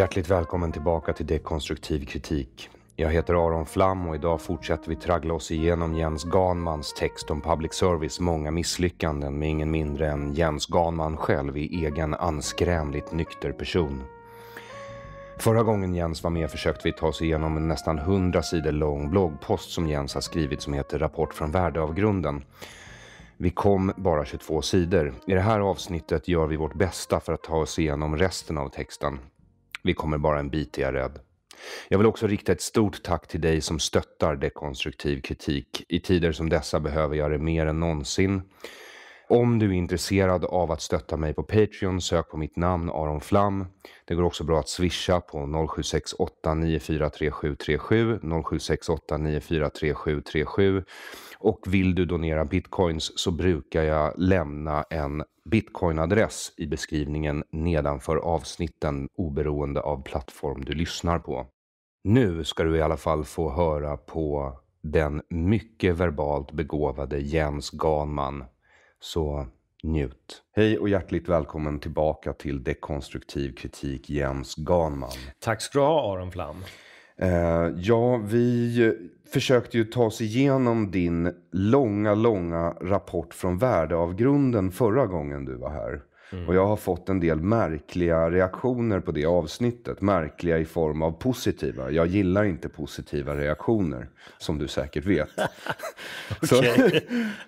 Hjärtligt välkommen tillbaka till Dekonstruktiv kritik. Jag heter Aron Flam och idag fortsätter vi traggla oss igenom Jens Ganmans text om public service många misslyckanden med ingen mindre än Jens Ganman själv i egen anskrämligt nykter person. Förra gången Jens var med försökte vi ta oss igenom en nästan 100 sidor lång bloggpost som Jens har skrivit som heter Rapport från värdeavgrunden. Vi kom bara 22 sidor. I det här avsnittet gör vi vårt bästa för att ta oss igenom resten av texten. Vi kommer bara en bit, är jag rädd. Jag vill också rikta ett stort tack till dig som stöttar dekonstruktiv kritik. I tider som dessa behöver jag det mer än någonsin. Om du är intresserad av att stötta mig på Patreon, sök på mitt namn Aron Flam. Det går också bra att swisha på 0768-943737, 0768-943737 Och vill du donera bitcoins så brukar jag lämna en bitcoinadress i beskrivningen nedanför avsnitten oberoende av plattform du lyssnar på. Nu ska du i alla fall få höra på den mycket verbalt begåvade Jens Ganman. Så njut. Hej och hjärtligt välkommen tillbaka till Dekonstruktiv kritik Jens Ganman. Tack ska du ha Aron Flam. Eh, ja, vi försökte ju ta oss igenom din långa, långa rapport från värdeavgrunden förra gången du var här. Mm. Och jag har fått en del märkliga reaktioner på det avsnittet. Märkliga i form av positiva. Jag gillar inte positiva reaktioner, som du säkert vet. så,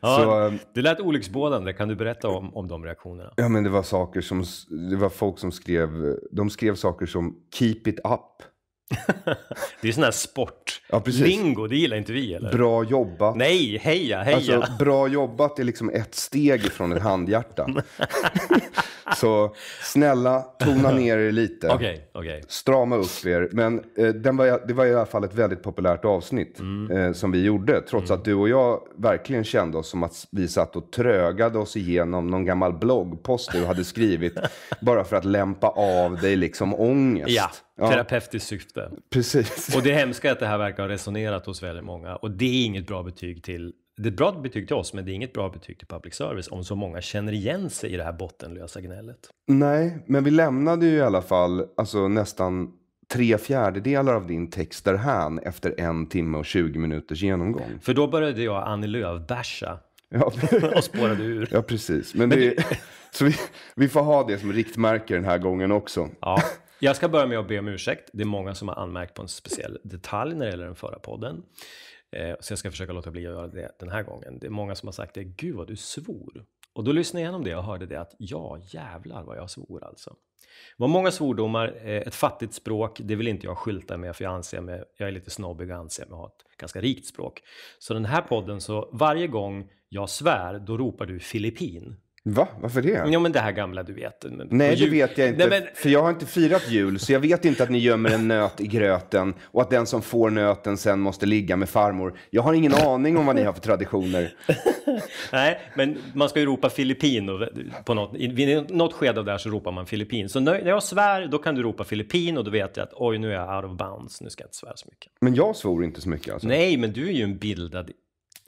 ja, så, eh, det lät olycksbådande. Kan du berätta om, om de reaktionerna? Ja, men det var saker som... Det var folk som skrev... De skrev saker som “Keep it up” det är sån här sport. Ja, Lingo, det gillar inte vi eller? Bra jobbat. Nej, heja, heja. Alltså, bra jobbat är liksom ett steg från ett handhjärta. Så snälla, tona ner er lite. okay, okay. Strama upp er. Men eh, var, det var i alla fall ett väldigt populärt avsnitt mm. eh, som vi gjorde. Trots mm. att du och jag verkligen kände oss som att vi satt och trögade oss igenom någon gammal bloggpost du hade skrivit. bara för att lämpa av dig liksom ångest. Ja. Ja. Terapeutiskt syfte. Precis. Och det hemska är att det här verkar ha resonerat hos väldigt många. Och det är inget bra betyg till det är ett bra betyg till oss, men det är inget bra betyg till public service om så många känner igen sig i det här bottenlösa gnället. Nej, men vi lämnade ju i alla fall alltså nästan tre fjärdedelar av din text därhän efter en timme och 20 minuters genomgång. För då började jag Annie Lööf-basha ja. och spårade ur. Ja, precis. Men, men det... så vi, vi, får ha det som riktmärke den här gången också. Ja, jag ska börja med att be om ursäkt. Det är många som har anmärkt på en speciell detalj när det gäller den förra podden. Eh, så jag ska försöka låta bli att göra det den här gången. Det är många som har sagt det. Gud vad du svor. Och då lyssnade jag igenom det och hörde det att ja, jävlar vad jag svor alltså. Det var många svordomar, eh, ett fattigt språk, det vill inte jag skylta med för jag anser mig, jag är lite snobbig och anser mig ha ett ganska rikt språk. Så den här podden, så varje gång jag svär, då ropar du Filippin. Va? Varför det? Jo, men det här gamla du vet. Nej, det vet jag inte. Nej, men... För jag har inte firat jul, så jag vet inte att ni gömmer en nöt i gröten och att den som får nöten sen måste ligga med farmor. Jag har ingen aning om vad ni har för traditioner. Nej, men man ska ju ropa Filippino på något. Vid något skede av det här så ropar man Filippin. Så när jag svär, då kan du ropa Filippin och då vet jag att oj, nu är jag out of bounds. Nu ska jag inte svära så mycket. Men jag svor inte så mycket alltså? Nej, men du är ju en bildad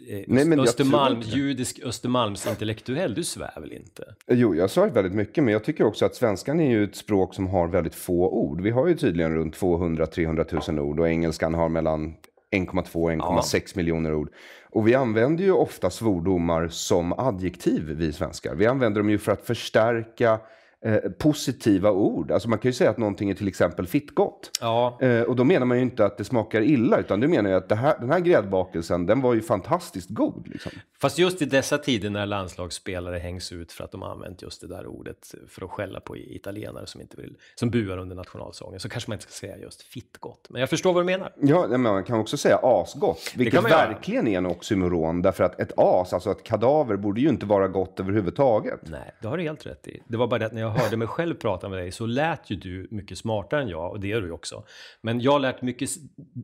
Eh, Nej, Östermalm, judisk Östermalmsintellektuell, du svär väl inte? Jo, jag svär väldigt mycket, men jag tycker också att svenskan är ju ett språk som har väldigt få ord. Vi har ju tydligen runt 200-300 000 ord och engelskan har mellan 1,2 1,6 ja. miljoner ord. Och vi använder ju ofta svordomar som adjektiv, vi svenskar. Vi använder dem ju för att förstärka Eh, positiva ord. Alltså man kan ju säga att någonting är till exempel fittgott. Ja. Eh, och då menar man ju inte att det smakar illa, utan du menar ju att här, den här gräddbakelsen, den var ju fantastiskt god. Liksom. Fast just i dessa tider när landslagsspelare hängs ut för att de har använt just det där ordet för att skälla på italienare som, inte vill, som buar under nationalsången, så kanske man inte ska säga just fittgott. Men jag förstår vad du menar. Ja, men man kan också säga asgott, vilket verkligen är en oxymoron, därför att ett as, alltså ett kadaver, borde ju inte vara gott överhuvudtaget. Nej, det har du helt rätt i. Det var bara det att när jag hörde mig själv prata med dig så lät ju du mycket smartare än jag och det är du ju också. Men jag lät mycket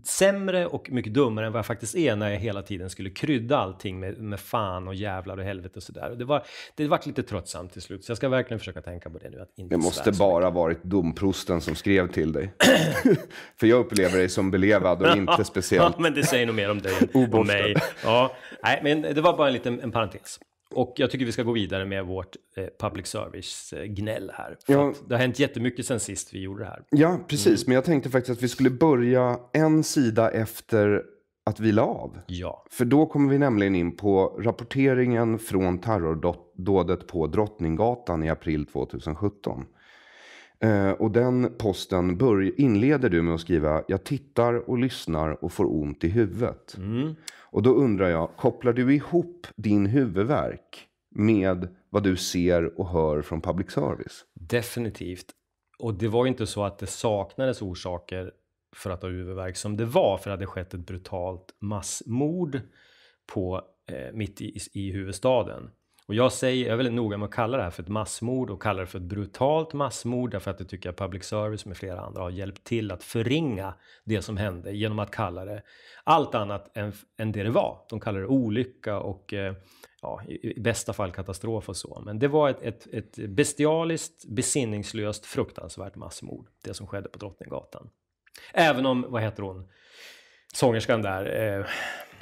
sämre och mycket dummare än vad jag faktiskt är när jag hela tiden skulle krydda allting med, med fan och jävlar och helvete och sådär. Det var det vart lite tröttsamt till slut så jag ska verkligen försöka tänka på det nu. Att inte det måste bara varit domprosten som skrev till dig. För jag upplever dig som belevad och inte speciellt... ja, men det säger nog mer om dig än om mig. Ja, nej, men det var bara en liten en parentes. Och jag tycker vi ska gå vidare med vårt eh, public service-gnäll eh, här. Ja. Det har hänt jättemycket sen sist vi gjorde det här. Ja, precis. Mm. Men jag tänkte faktiskt att vi skulle börja en sida efter att vi la av. Ja. För då kommer vi nämligen in på rapporteringen från terrordådet på Drottninggatan i april 2017. Eh, och den posten bör, inleder du med att skriva “Jag tittar och lyssnar och får ont i huvudet”. Mm. Och då undrar jag, kopplar du ihop din huvudvärk med vad du ser och hör från public service? Definitivt. Och det var ju inte så att det saknades orsaker för att ha huvudvärk som det var, för det hade skett ett brutalt massmord på, eh, mitt i, i huvudstaden. Och jag, säger, jag är väldigt noga med att kalla det här för ett massmord och kalla det för ett brutalt massmord därför att det tycker jag public service med flera andra har hjälpt till att förringa det som hände genom att kalla det allt annat än, än det det var. De kallar det olycka och eh, ja, i bästa fall katastrof och så. Men det var ett, ett, ett bestialiskt, besinningslöst, fruktansvärt massmord, det som skedde på Drottninggatan. Även om, vad heter hon, sångerskan där, eh,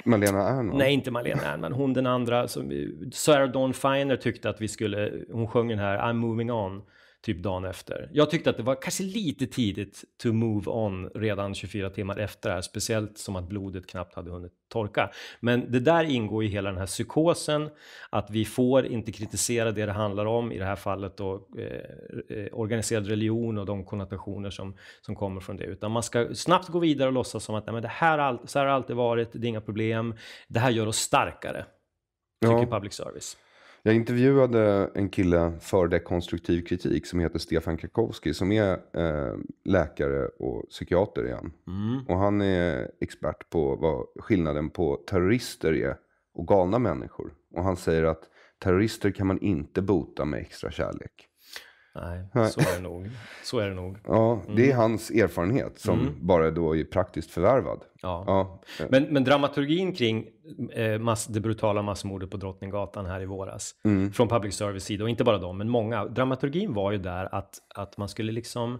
Malena Ernman? Nej, inte Malena Ernman. Hon den andra. Som, Sarah Dawn Finer tyckte att vi skulle... Hon sjöng den här I'm moving on typ dagen efter. Jag tyckte att det var kanske lite tidigt to move on redan 24 timmar efter det här, speciellt som att blodet knappt hade hunnit torka. Men det där ingår i hela den här psykosen, att vi får inte kritisera det det handlar om, i det här fallet då eh, eh organiserad religion och de konnotationer som, som kommer från det, utan man ska snabbt gå vidare och låtsas som att nej, men det här, all, så här har alltid varit, det är inga problem, det här gör oss starkare, tycker ja. public service. Jag intervjuade en kille för dekonstruktiv kritik som heter Stefan Krakowski som är eh, läkare och psykiater igen. Mm. Och han är expert på vad skillnaden på terrorister är och galna människor. Och han säger att terrorister kan man inte bota med extra kärlek. Nej, så är det nog. Så är det nog. Ja, det är mm. hans erfarenhet som mm. bara då är praktiskt förvärvad. Ja. ja. Men, men, dramaturgin kring eh, mass, det brutala massmordet på Drottninggatan här i våras mm. från public service sida, och inte bara de, men många. Dramaturgin var ju där att, att man skulle liksom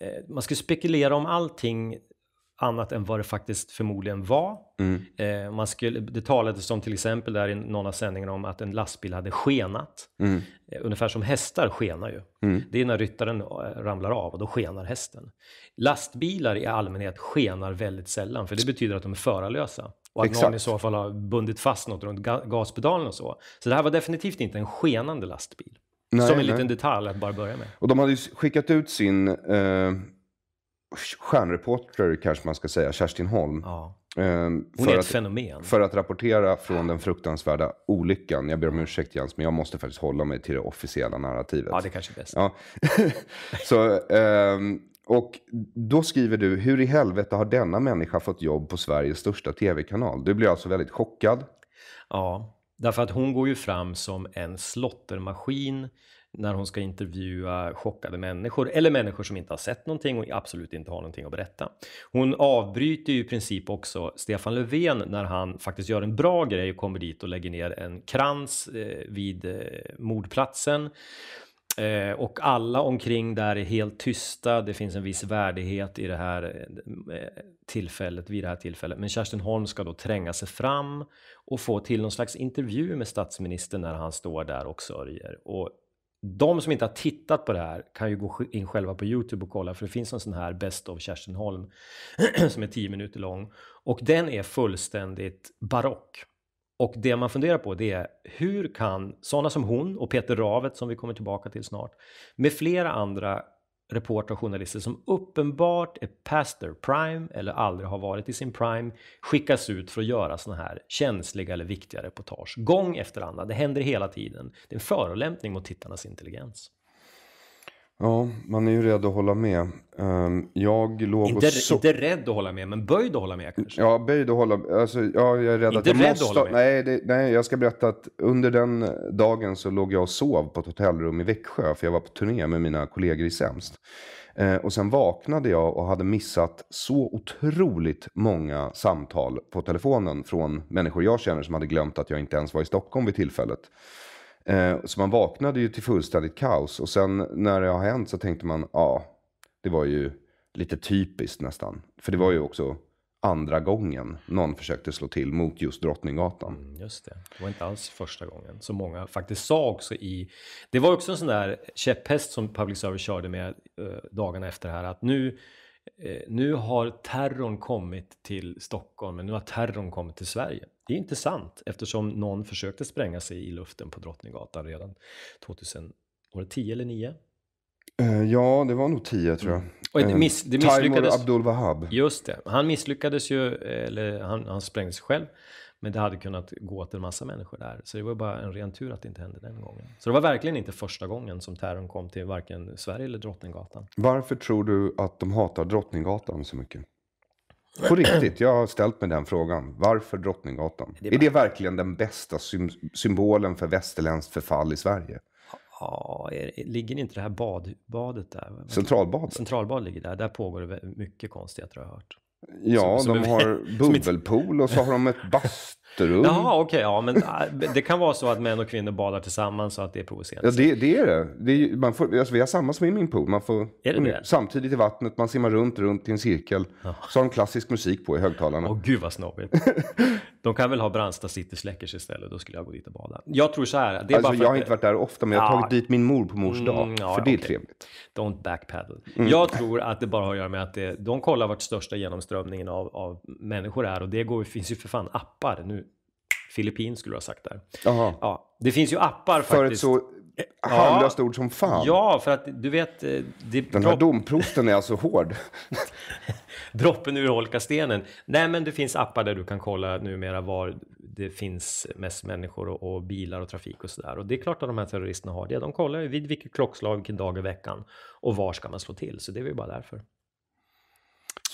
eh, man skulle spekulera om allting annat än vad det faktiskt förmodligen var. Mm. Eh, man skulle, det talades om till exempel där i någon av sändningarna om att en lastbil hade skenat. Mm. Eh, ungefär som hästar skenar ju. Mm. Det är när ryttaren eh, ramlar av och då skenar hästen. Lastbilar i allmänhet skenar väldigt sällan för det betyder att de är förarlösa. Och att Exakt. någon i så fall har bundit fast något runt ga gaspedalen och så. Så det här var definitivt inte en skenande lastbil. Nej, som en nej. liten detalj att bara börja med. Och de hade ju skickat ut sin eh, stjärnreporter kanske man ska säga, Kerstin Holm. Ja. Ehm, hon är ett att, fenomen. För att rapportera från den fruktansvärda olyckan. Jag ber om ursäkt Jens, men jag måste faktiskt hålla mig till det officiella narrativet. Ja, det kanske är bäst. Ja. Så, ehm, och då skriver du, hur i helvete har denna människa fått jobb på Sveriges största tv-kanal? Du blir alltså väldigt chockad. Ja, därför att hon går ju fram som en slottermaskin när hon ska intervjua chockade människor eller människor som inte har sett någonting och absolut inte har någonting att berätta. Hon avbryter ju i princip också Stefan Löfven när han faktiskt gör en bra grej och kommer dit och lägger ner en krans eh, vid eh, mordplatsen. Eh, och alla omkring där är helt tysta. Det finns en viss värdighet i det här tillfället, vid det här tillfället. Men Kerstin Holm ska då tränga sig fram och få till någon slags intervju med statsministern när han står där och sörjer. Och de som inte har tittat på det här kan ju gå in själva på Youtube och kolla, för det finns en sån här Best of Kerstin Holm som är 10 minuter lång. Och den är fullständigt barock. Och det man funderar på det är hur kan sådana som hon och Peter Ravet som vi kommer tillbaka till snart, med flera andra reportrar och journalister som uppenbart är past their prime eller aldrig har varit i sin prime skickas ut för att göra såna här känsliga eller viktiga reportage gång efter annan. Det händer hela tiden. Det är en förolämpning mot tittarnas intelligens. Ja, man är ju rädd att hålla med. Ehm, jag låg inte, och so inte rädd att hålla med, men böjd att hålla med kanske? Ja, böjd att hålla med. Alltså, ja, jag är rädd inte att jag rädd måste... Att hålla med. Nej, det, nej, jag ska berätta att under den dagen så låg jag och sov på ett hotellrum i Växjö. För jag var på turné med mina kollegor i Sämst. Eh, och sen vaknade jag och hade missat så otroligt många samtal på telefonen från människor jag känner som hade glömt att jag inte ens var i Stockholm vid tillfället. Eh, så man vaknade ju till fullständigt kaos. Och sen när det har hänt så tänkte man, ja, ah, det var ju lite typiskt nästan. För det var ju mm. också andra gången någon försökte slå till mot just Drottninggatan. Mm, just det, det var inte alls första gången som många faktiskt sa också i... Det var också en sån där käpphäst som public service körde med eh, dagarna efter det här att nu, eh, nu har terrorn kommit till Stockholm, men nu har terrorn kommit till Sverige. Det är inte sant eftersom någon försökte spränga sig i luften på Drottninggatan redan 2010. var det 10 eller 9? Eh, ja, det var nog 10 tror jag. Mm. Och det eh, miss, det misslyckades. Abdul Wahab. Just det. Han misslyckades ju, eller han, han sig själv. Men det hade kunnat gå åt en massa människor där. Så det var bara en ren tur att det inte hände den gången. Så det var verkligen inte första gången som terrorn kom till varken Sverige eller Drottninggatan. Varför tror du att de hatar Drottninggatan så mycket? På riktigt, jag har ställt mig den frågan. Varför Drottninggatan? Det är, bara... är, det verkligen den bästa symbolen för västerländskt förfall i Sverige? Ja, är, ligger inte det här bad, badet där? Centralbadet? Centralbadet ligger där. Där pågår det mycket konstigheter har jag hört. Ja, som, som de är, har bubbelpool och så har de ett bastu tvättrum. Jaha, okej. Okay, ja, men äh, det kan vara så att män och kvinnor badar tillsammans så att det är provocerande. Ja, det, det är det. det är, man får, alltså, vi har samma swimmingpool. Man får, är det det? Samtidigt i vattnet, man simmar runt, runt i en cirkel. Ja. Så har de klassisk musik på i högtalarna. Åh, gud vad snobbigt. de kan väl ha Brandsta City Släckers istället. Då skulle jag gå dit och bada. Jag tror så här. Det är alltså, bara jag har inte varit där ofta, men jag har ja. tagit dit min mor på mors mm, dag. Mm, ja, för det är okay. trevligt. Don't backpedal. Mm. Jag tror att det bara har att göra med att det, de kollar vart största genomströmningen av, av människor är. Och det går, finns ju för fan appar nu Filippin skulle du ha sagt där. Ja, det finns ju appar för faktiskt. För ett så eh, harmlöst ja, ord som fan. Ja, för att du vet... Eh, det, Den här domprosten är alltså hård. droppen urholkar stenen. Nej, men det finns appar där du kan kolla numera var det finns mest människor och, och bilar och trafik och sådär. Och det är klart att de här terroristerna har det. De kollar ju vid vilket klockslag, vilken dag i veckan och var ska man slå till. Så det är ju bara därför.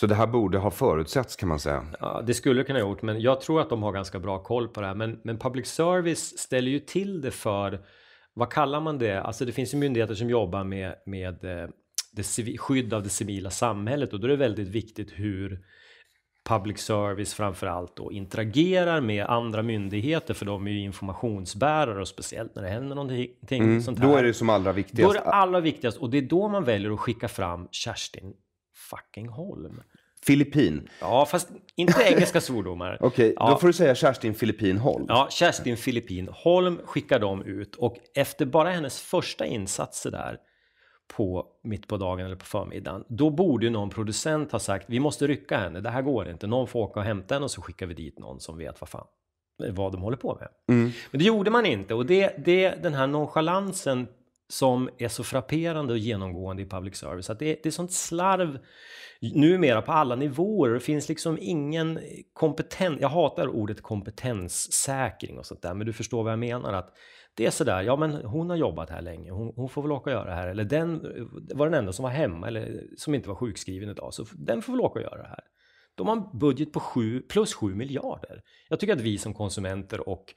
Så det här borde ha förutsetts kan man säga? Ja, det skulle kunna ha gjort, men jag tror att de har ganska bra koll på det här. Men, men public service ställer ju till det för, vad kallar man det? Alltså det finns ju myndigheter som jobbar med, med eh, det, skydd av det civila samhället och då är det väldigt viktigt hur public service framförallt då interagerar med andra myndigheter för de är ju informationsbärare och speciellt när det händer någonting mm, sånt här. Då är det som allra viktigast. Då är det allra viktigast och det är då man väljer att skicka fram Kerstin fucking Holm. Filippin. Ja, fast inte engelska svordomar. Okej, ja. då får du säga Kerstin Filippin Holm. Ja, Kerstin Filippin Holm skickar de ut och efter bara hennes första insatser där på mitt på dagen eller på förmiddagen, då borde ju någon producent ha sagt vi måste rycka henne, det här går inte, någon får åka och hämta henne och så skickar vi dit någon som vet vad fan vad de håller på med. Mm. Men det gjorde man inte och det, det den här nonchalansen som är så frapperande och genomgående i public service. Att det, det är sånt slarv numera på alla nivåer. Det finns liksom ingen kompetens. Jag hatar ordet kompetenssäkring och sånt där, men du förstår vad jag menar. att det är sådär, ja men hon har jobbat här länge, hon, hon, får väl åka och göra det här. Eller den var den enda som var hemma eller som inte var sjukskriven idag, så den får väl åka och göra det här. De har en budget på 7, plus 7 miljarder. Jag tycker att vi som konsumenter och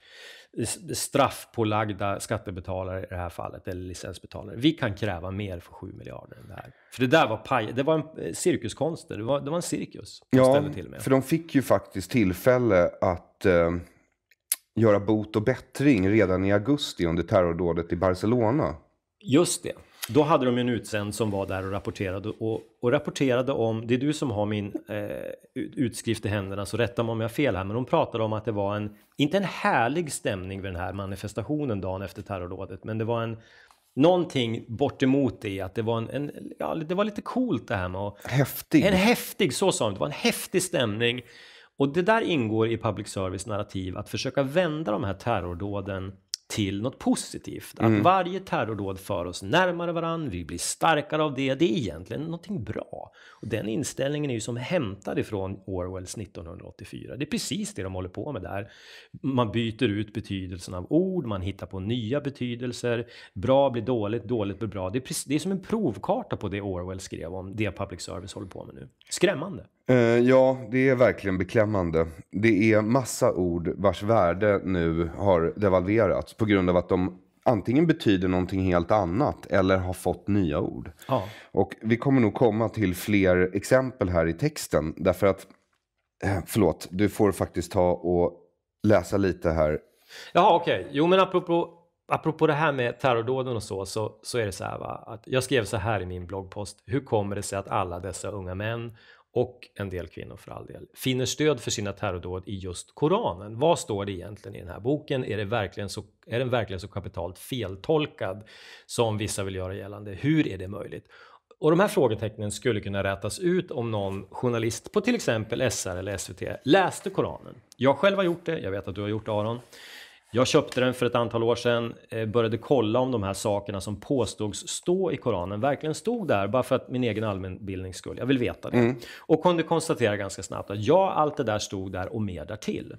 straffpålagda skattebetalare i det här fallet, eller licensbetalare, vi kan kräva mer för 7 miljarder än det här. För det där var paj, det var en eh, cirkuskonster, det var, det var en cirkus. Ja, till med. för de fick ju faktiskt tillfälle att eh, göra bot och bättring redan i augusti under terrordådet i Barcelona. Just det då hade de en utsänd som var där och rapporterade och, och rapporterade om, det är du som har min eh, utskrift i händerna så rätta mig om jag har fel här, men hon pratade om att det var en, inte en härlig stämning vid den här manifestationen dagen efter terrorrådet, men det var en någonting bortemot det, att det var, en, en, ja, det var lite coolt det här med att... Häftig. En häftig, så sa de, det var en häftig stämning. Och det där ingår i public service narrativ, att försöka vända de här terrordåden till något positivt. Att mm. varje terrordåd för oss närmare varandra, vi blir starkare av det. Det är egentligen någonting bra. Och den inställningen är ju som hämtad ifrån Orwells 1984. Det är precis det de håller på med där. Man byter ut betydelsen av ord, man hittar på nya betydelser. Bra blir dåligt, dåligt blir bra. Det är, precis, det är som en provkarta på det Orwell skrev om det public service håller på med nu. Skrämmande. Uh, ja, det är verkligen beklämmande. Det är massa ord vars värde nu har devalverats på grund av att de antingen betyder någonting helt annat eller har fått nya ord. Ja. Och vi kommer nog komma till fler exempel här i texten därför att, eh, förlåt, du får faktiskt ta och läsa lite här. Jaha, okej. Okay. Jo, men apropå, apropå det här med terrordåden och så, så, så är det så här va, att jag skrev så här i min bloggpost. Hur kommer det sig att alla dessa unga män och en del kvinnor för all del, finner stöd för sina terrordåd i just Koranen. Vad står det egentligen i den här boken? Är, det verkligen så, är den verkligen så kapitalt feltolkad som vissa vill göra gällande? Hur är det möjligt? Och de här frågetecknen skulle kunna rätas ut om någon journalist på till exempel SR eller SVT läste Koranen. Jag själv har gjort det, jag vet att du har gjort det Aron. Jag köpte den för ett antal år sedan, eh, började kolla om de här sakerna som påstods stå i Koranen verkligen stod där, bara för att min egen allmänbildnings skull. Jag vill veta det. Mm. Och kunde konstatera ganska snabbt att ja, allt det där stod där och mer därtill.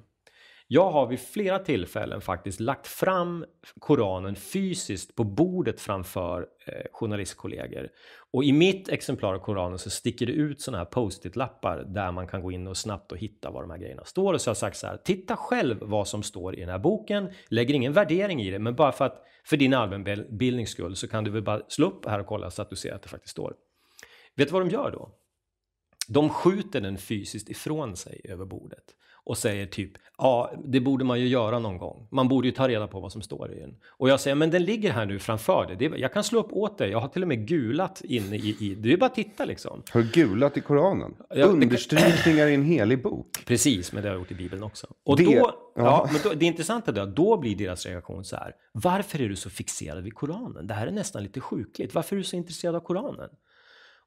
Jag har vid flera tillfällen faktiskt lagt fram Koranen fysiskt på bordet framför eh, journalistkollegor. Och i mitt exemplar av Koranen så sticker det ut sådana här post-it-lappar där man kan gå in och snabbt och hitta var de här grejerna står. Och så har jag sagt så här, titta själv vad som står i den här boken, lägger ingen värdering i det, men bara för att för din allmänbildnings skull så kan du väl bara slå upp här och kolla så att du ser att det faktiskt står. Vet du vad de gör då? De skjuter den fysiskt ifrån sig över bordet och säger typ ja, det borde man ju göra någon gång. Man borde ju ta reda på vad som står i den. Och jag säger, men den ligger här nu framför dig. Det, jag kan slå upp åt dig. Jag har till och med gulat inne i, i det är bara att titta liksom. Har du gulat i Koranen? Ja, Understrykningar i en helig bok. Precis, men det har jag gjort i Bibeln också. Och det, då, ja. ja men då, det intressanta då, då blir deras reaktion så här. Varför är du så fixerad vid Koranen? Det här är nästan lite sjukligt. Varför är du så intresserad av Koranen?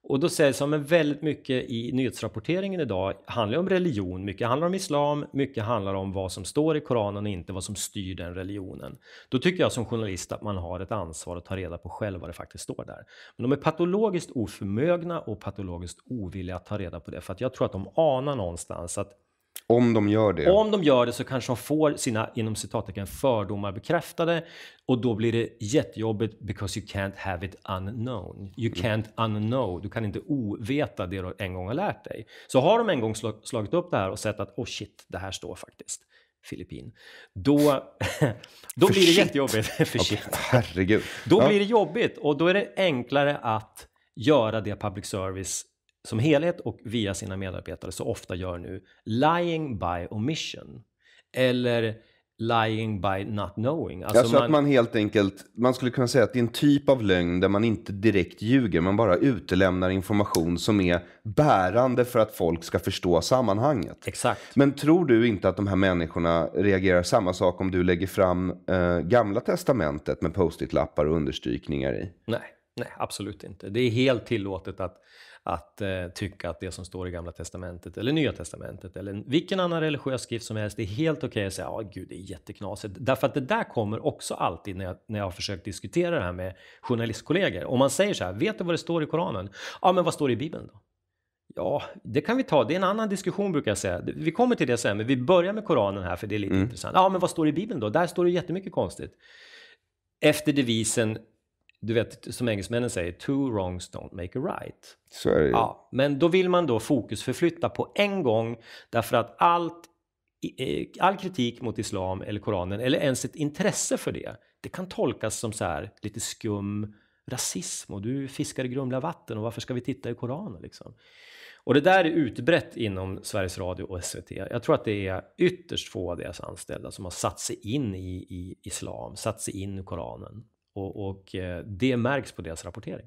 Och då sägs det men väldigt mycket i nyhetsrapporteringen idag handlar om religion, mycket handlar om islam, mycket handlar om vad som står i Koranen och inte vad som styr den religionen. Då tycker jag som journalist att man har ett ansvar att ta reda på själv vad det faktiskt står där. Men de är patologiskt oförmögna och patologiskt ovilliga att ta reda på det för att jag tror att de anar någonstans att om de gör det. Om de gör det så kanske de får sina, inom citattecken, fördomar bekräftade och då blir det jättejobbigt because you can't have it unknown. You mm. can't unknow. Du kan inte oveta det du en gång har lärt dig. Så har de en gång slagit upp det här och sett att oh shit, det här står faktiskt. Filippin. Då, då blir det jättejobbigt. För shit. herregud. Då ja. blir det jobbigt och då är det enklare att göra det public service som helhet och via sina medarbetare så ofta gör nu lying by omission eller lying by not knowing. Alltså, alltså man... att man helt enkelt, man skulle kunna säga att det är en typ av lögn där man inte direkt ljuger, man bara utelämnar information som är bärande för att folk ska förstå sammanhanget. Exakt. Men tror du inte att de här människorna reagerar samma sak om du lägger fram eh, gamla testamentet med post-it-lappar och understrykningar i? Nej, nej, absolut inte. Det är helt tillåtet att att eh, tycka att det som står i Gamla Testamentet eller Nya Testamentet eller vilken annan religiös skrift som helst det är helt okej okay att säga att det är jätteknasigt. Därför att det där kommer också alltid när jag, när jag har försökt diskutera det här med journalistkollegor. Om man säger så här, vet du vad det står i Koranen? Ja, men vad står det i Bibeln då? Ja, det kan vi ta. Det är en annan diskussion brukar jag säga. Vi kommer till det sen, men vi börjar med Koranen här för det är lite mm. intressant. Ja, men vad står det i Bibeln då? Där står det jättemycket konstigt. Efter devisen du vet, som engelsmännen säger, two wrongs don't make a right. Så är det ju. Ja, men då vill man då fokusförflytta på en gång därför att allt, eh, all kritik mot islam eller koranen eller ens ett intresse för det, det kan tolkas som så här lite skum rasism och du fiskar i grumliga vatten och varför ska vi titta i koranen liksom? Och det där är utbrett inom Sveriges Radio och SVT. Jag tror att det är ytterst få av deras anställda som har satt sig in i, i islam, satt sig in i koranen. Och, och eh, det märks på deras rapportering.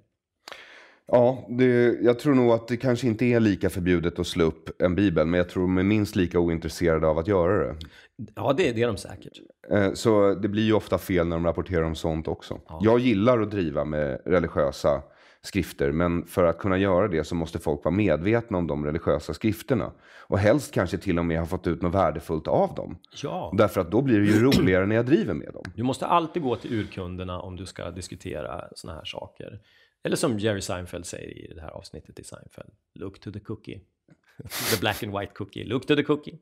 Ja, det, jag tror nog att det kanske inte är lika förbjudet att slå upp en bibel, men jag tror de är minst lika ointresserade av att göra det. Ja, det, det är de säkert. Eh, så det blir ju ofta fel när de rapporterar om sånt också. Ja. Jag gillar att driva med religiösa skrifter. Men för att kunna göra det så måste folk vara medvetna om de religiösa skrifterna. Och helst kanske till och med ha fått ut något värdefullt av dem. Ja. Därför att då blir det ju roligare när jag driver med dem. Du måste alltid gå till urkunderna om du ska diskutera sådana här saker. Eller som Jerry Seinfeld säger i det här avsnittet i Seinfeld, look to the cookie. the black and white cookie, look to the cookie.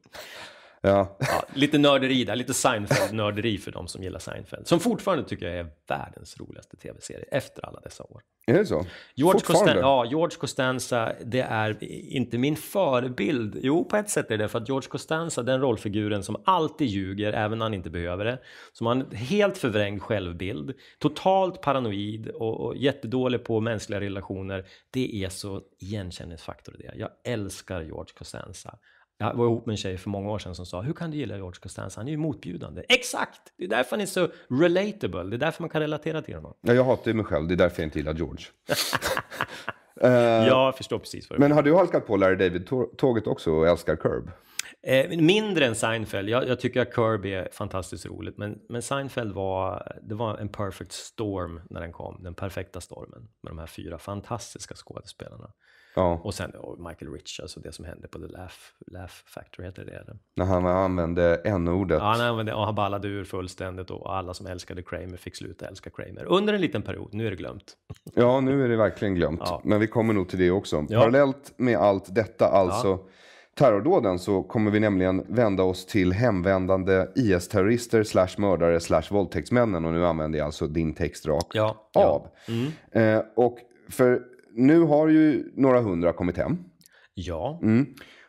Ja. ja. lite nörderi där, lite Seinfeld-nörderi för de som gillar Seinfeld. Som fortfarande tycker jag är världens roligaste tv-serie efter alla dessa år. Är det så? George Costanza, ja, George Costanza, det är inte min förebild. Jo, på ett sätt är det för att George Costanza, den rollfiguren som alltid ljuger, även när han inte behöver det. Som har en helt förvrängd självbild, totalt paranoid och, och jättedålig på mänskliga relationer. Det är så igenkänningsfaktor det. Jag älskar George Costanza. Jag var ihop med en tjej för många år sedan som sa “Hur kan du gilla George Costanza? Han är ju motbjudande”. Exakt! Det är därför han är så relatable. Det är därför man kan relatera till honom. Ja, jag hatar ju mig själv. Det är därför jag inte gillar George. uh, jag förstår precis vad du menar. Men har du halkat på Larry David-tåget också och älskar Curb? Eh, mindre än Seinfeld. Jag, jag, tycker att Curb är fantastiskt roligt, men, men, Seinfeld var, det var en perfect storm när den kom. Den perfekta stormen med de här fyra fantastiska skådespelarna. Ja. Och sen och Michael Rich, alltså det som hände på The Laugh, Laugh Factory, heter det eller? När han använde n-ordet. Ja, han, använde, och han ballade ur fullständigt och alla som älskade Kramer fick sluta älska Kramer. Under en liten period, nu är det glömt. Ja, nu är det verkligen glömt. Ja. Men vi kommer nog till det också. Ja. Parallellt med allt detta, alltså ja. terrordåden, så kommer vi nämligen vända oss till hemvändande IS-terrorister slash mördare slash våldtäktsmännen. Och nu använder jag alltså din text rakt ja. av. Mm. Eh, och för nu har ju några hundra kommit hem. Ja. Mm.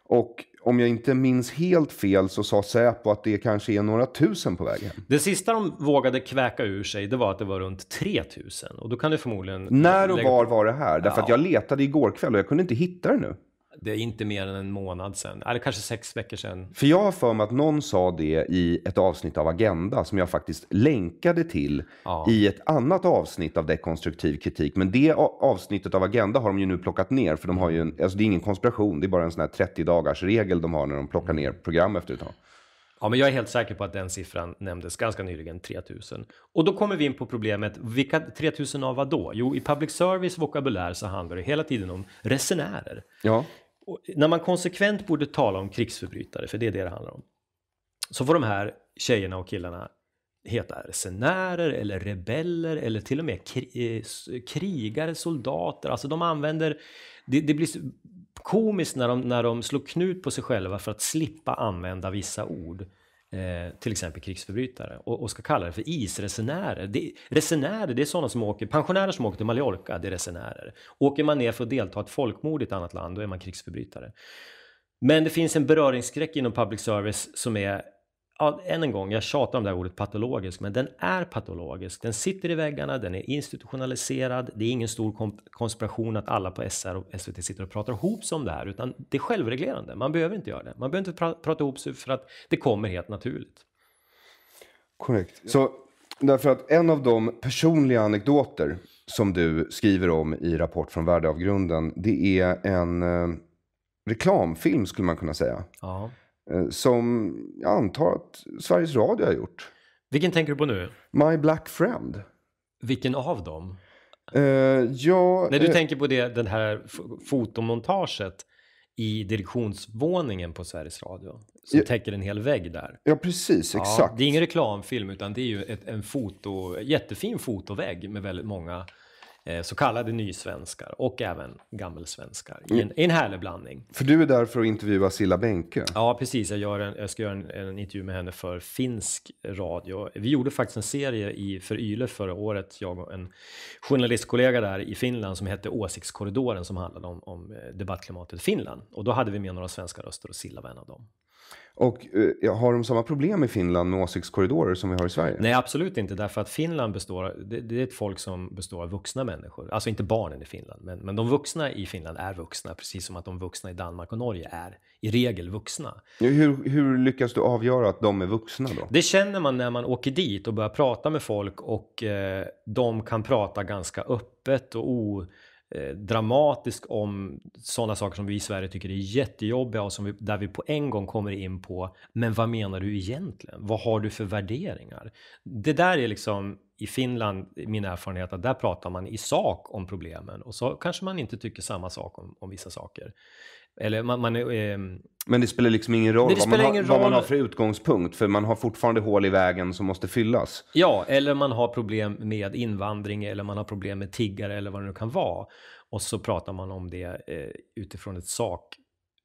Och om jag inte minns helt fel så sa Säpo att det kanske är några tusen på väg hem. Det sista de vågade kväka ur sig det var att det var runt 3000 och då kan du förmodligen... När och var var det här? Därför ja. att jag letade igår kväll och jag kunde inte hitta det nu. Det är inte mer än en månad sedan, eller kanske sex veckor sedan. För jag har för mig att någon sa det i ett avsnitt av Agenda som jag faktiskt länkade till ja. i ett annat avsnitt av dekonstruktiv kritik. Men det avsnittet av Agenda har de ju nu plockat ner för de har ju en, alltså det är ingen konspiration, det är bara en sån här 30 dagars regel de har när de plockar mm. ner program efter ett tag. Ja, men jag är helt säker på att den siffran nämndes ganska nyligen, 3000. Och då kommer vi in på problemet, vilka 3000 av vad då? Jo, i public service vokabulär så handlar det hela tiden om resenärer. Ja. Och när man konsekvent borde tala om krigsförbrytare, för det är det det handlar om, så får de här tjejerna och killarna heta resenärer eller rebeller eller till och med eh, krigare, soldater. Alltså de använder, det, det blir komiskt när de, när de slog knut på sig själva för att slippa använda vissa ord. Eh, till exempel krigsförbrytare och, och, ska kalla det för isresenärer. Det, resenärer, det är sådana som åker, pensionärer som åker till Mallorca, det är resenärer. Åker man ner för att delta i ett folkmord i ett annat land, då är man krigsförbrytare. Men det finns en beröringsskräck inom public service som är ja, än en gång, jag tjatar om det här ordet patologisk, men den är patologisk. Den sitter i väggarna, den är institutionaliserad. Det är ingen stor konspiration att alla på SR och SVT sitter och pratar ihop sig om det här, utan det är självreglerande. Man behöver inte göra det. Man behöver inte pra prata ihop sig för att det kommer helt naturligt. Korrekt. Så därför att en av de personliga anekdoter som du skriver om i Rapport från värdeavgrunden, det är en eh, reklamfilm skulle man kunna säga. Ja Eh, som jag antar att Sveriges Radio har gjort. Vilken tänker du på nu? My Black Friend. Vilken av dem? Uh, ja, När du uh, tänker på det, den här fotomontaget i direktionsvåningen på Sveriges Radio som ja, täcker en hel vägg där. Ja, precis. Ja, exakt. Det är ingen reklamfilm, utan det är ju ett, en foto, jättefin fotovägg med väldigt många Eh, så kallade nysvenskar och även gammelsvenskar i mm. en, en härlig blandning. För du är där för att intervjua Silla Benke? Ja, precis. Jag, en, jag ska göra en, en, intervju med henne för finsk radio. Vi gjorde faktiskt en serie i, för Yle förra året, jag och en journalistkollega där i Finland som hette Åsiktskorridoren som handlade om, om eh, debattklimatet i Finland. Och då hade vi med några svenska röster och Silla var en av dem. Och eh, har de samma problem i Finland med åsiktskorridorer som vi har i Sverige? Nej, absolut inte. Därför att Finland består, det, det är ett folk som består av vuxna människor. Alltså inte barnen i Finland, men, men de vuxna i Finland är vuxna, precis som att de vuxna i Danmark och Norge är i regel vuxna. Hur, hur lyckas du avgöra att de är vuxna då? Det känner man när man åker dit och börjar prata med folk och eh, de kan prata ganska öppet och o Eh, dramatisk om sådana saker som vi i Sverige tycker är jättejobbiga och som vi, där vi på en gång kommer in på, men vad menar du egentligen? Vad har du för värderingar? Det där är liksom i Finland, min erfarenhet, att där pratar man i sak om problemen och så kanske man inte tycker samma sak om, om vissa saker. Eller man, man är, eh, men det spelar liksom ingen roll, vad man, ingen har, roll. vad, man har, för utgångspunkt, för man har fortfarande hål i vägen som måste fyllas. Ja, eller man har problem med invandring, eller man har problem med tiggare, eller vad det nu kan vara. Och så pratar man om det eh, utifrån ett sak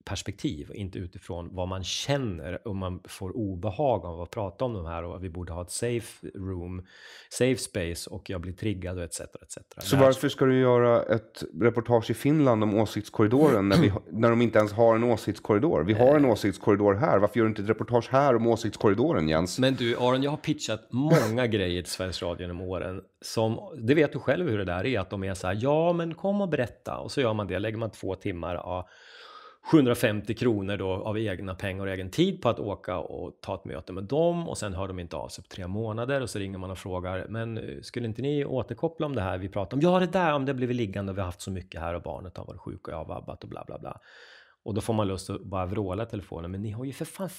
perspektiv, inte utifrån vad man känner och man får obehag av att prata om de här och vi borde ha ett safe room, safe space och jag blir triggad och etc. etc. Så Där... varför ska du göra ett reportage i Finland om åsiktskorridoren när, vi, när de inte ens har en åsiktskorridor? Vi har en eh. åsiktskorridor här, varför gör du inte ett reportage här om åsiktskorridoren Jens? Men du Aron, jag har pitchat många grejer till Sveriges Radio genom åren som, det vet du själv hur det där är, att de är så här, ja men kom och berätta och så gör man det, lägger man två timmar, ja 750 kronor då av egna pengar och egen tid på att åka och ta ett möte med dem och sen hör de inte av sig på tre månader och så ringer man och frågar men eh, skulle inte ni återkoppla om det här vi pratade om? Ja, det där om det blivit liggande och vi har haft så mycket här och barnet har varit sjuk och jag har vabbat och bla bla bla. Och då får man lust att bara vråla telefonen men ni har ju för fan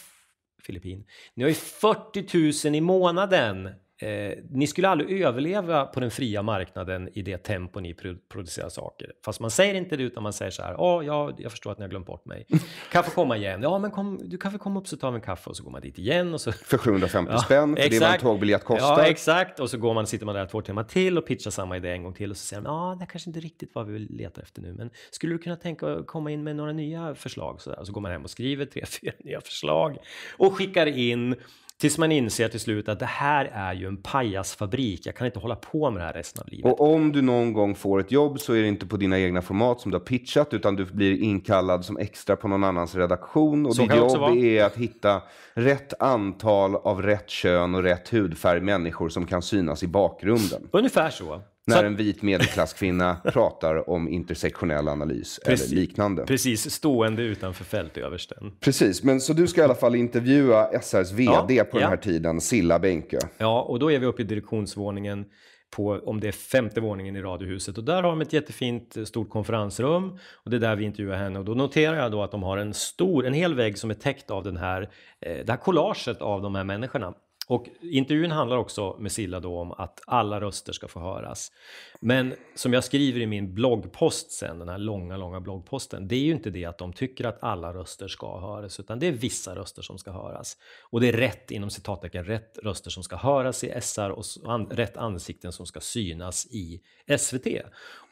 Filippin, ni har ju 40 000 i månaden Eh, ni skulle aldrig överleva på den fria marknaden i det tempo ni producerar saker. Fast man säger inte det utan man säger så här, oh, ja, jag förstår att ni har glömt bort mig. Kan få komma igen? Ja, men kom, du kan väl komma upp så tar vi en kaffe och så går man dit igen. Och så... För 750 ja, spänn, för exakt. det är vad en tågbiljett kostar. Ja, exakt. Och så går man, sitter man där två timmar till och pitchar samma idé en gång till och så säger de, ja, ah, det är kanske inte riktigt vad vi letar efter nu, men skulle du kunna tänka komma in med några nya förslag? Så, där. så går man hem och skriver tre, fyra nya förslag och skickar in Tills man inser till slut att det här är ju en pajasfabrik. Jag kan inte hålla på med det här resten av livet. Och om du någon gång får ett jobb så är det inte på dina egna format som du har pitchat utan du blir inkallad som extra på någon annans redaktion. Och så ditt jobb är att hitta rätt antal av rätt kön och rätt hudfärg människor som kan synas i bakgrunden. Ungefär så när en vit medelklasskvinna pratar om intersektionell analys precis, eller liknande. Precis, stående utanför fältöversten. Precis, men så du ska i alla fall intervjua SRs VD ja, på den här tiden, Silla Benke. Ja, och då är vi uppe i direktionsvåningen på, om det är femte våningen i Radiohuset. Och där har de ett jättefint eh, stort konferensrum och det är där vi intervjuar henne. Och då noterar jag då att de har en stor, en hel vägg som är täckt av den här, eh, det här collaget av de här människorna. Och intervjun handlar också med Silla då om att alla röster ska få höras. Men som jag skriver i min bloggpost sen, den här långa, långa bloggposten, det är ju inte det att de tycker att alla röster ska höras, utan det är vissa röster som ska höras. Och det är rätt, inom citattecken, rätt röster som ska höras i SR och rätt ansikten som ska synas i SVT.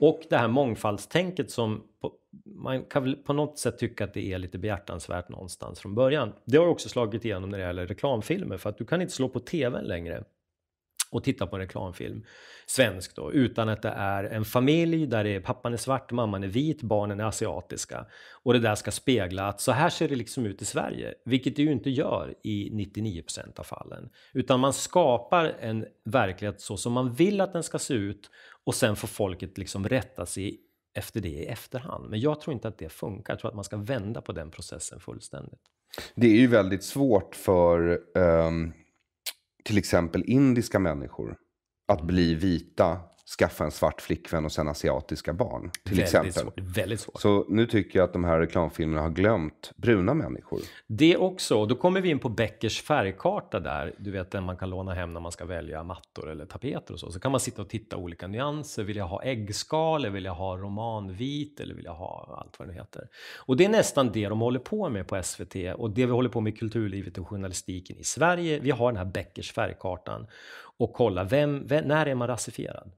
Och det här mångfaldstänket som på, man kan väl på något sätt tycka att det är lite behjärtansvärt någonstans från början. Det har också slagit igenom när det gäller reklamfilmer för att du kan inte slå på tvn längre och titta på en reklamfilm, svensk då, utan att det är en familj där är, pappan är svart, mamman är vit, barnen är asiatiska. Och det där ska spegla att så här ser det liksom ut i Sverige, vilket det ju inte gör i 99% av fallen. Utan man skapar en verklighet så som man vill att den ska se ut och sen får folket liksom rätta sig efter det i efterhand. Men jag tror inte att det funkar. Jag tror att man ska vända på den processen fullständigt. Det är ju väldigt svårt för um, till exempel indiska människor att bli vita skaffa en svart flickvän och sen asiatiska barn. Till väldigt exempel. Svår, väldigt svårt. Så nu tycker jag att de här reklamfilmerna har glömt bruna människor. Det också. Då kommer vi in på Beckers färgkarta där. Du vet den man kan låna hem när man ska välja mattor eller tapeter och så. Så kan man sitta och titta olika nyanser. Vill jag ha äggskal? Vill jag ha romanvit? Eller vill jag ha allt vad det heter? Och det är nästan det de håller på med på SVT och det vi håller på med i kulturlivet och journalistiken i Sverige. Vi har den här Beckers färgkartan och kolla vem, vem när är man rasifierad?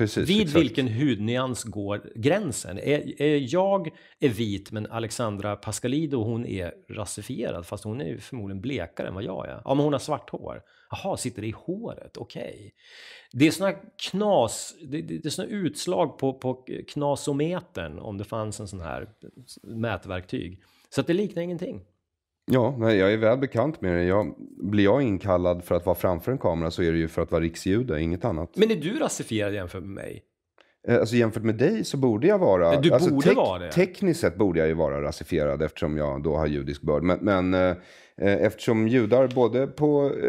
Precis, Vid exakt. vilken hudnyans går gränsen? Är, är jag är vit, men Alexandra Pascalido hon är rasifierad, fast hon är förmodligen blekare än vad jag är. Ja, men hon har svart hår. Jaha, sitter det i håret? Okej. Okay. Det är såna knas, det, det är såna utslag på, på knasometern, om det fanns en sån här mätverktyg. Så att det liknar ingenting. Ja, nej, jag är väl bekant med det. Jag, blir jag inkallad för att vara framför en kamera så är det ju för att vara riksjude, inget annat. Men är du rasifierad jämfört med mig? Eh, alltså jämfört med dig så borde jag vara... Du alltså, borde alltså, te- vara det. Tekniskt sett borde jag ju vara rasifierad eftersom jag då har judisk börd. Men, men eh, eh eftersom judar både på... Eh,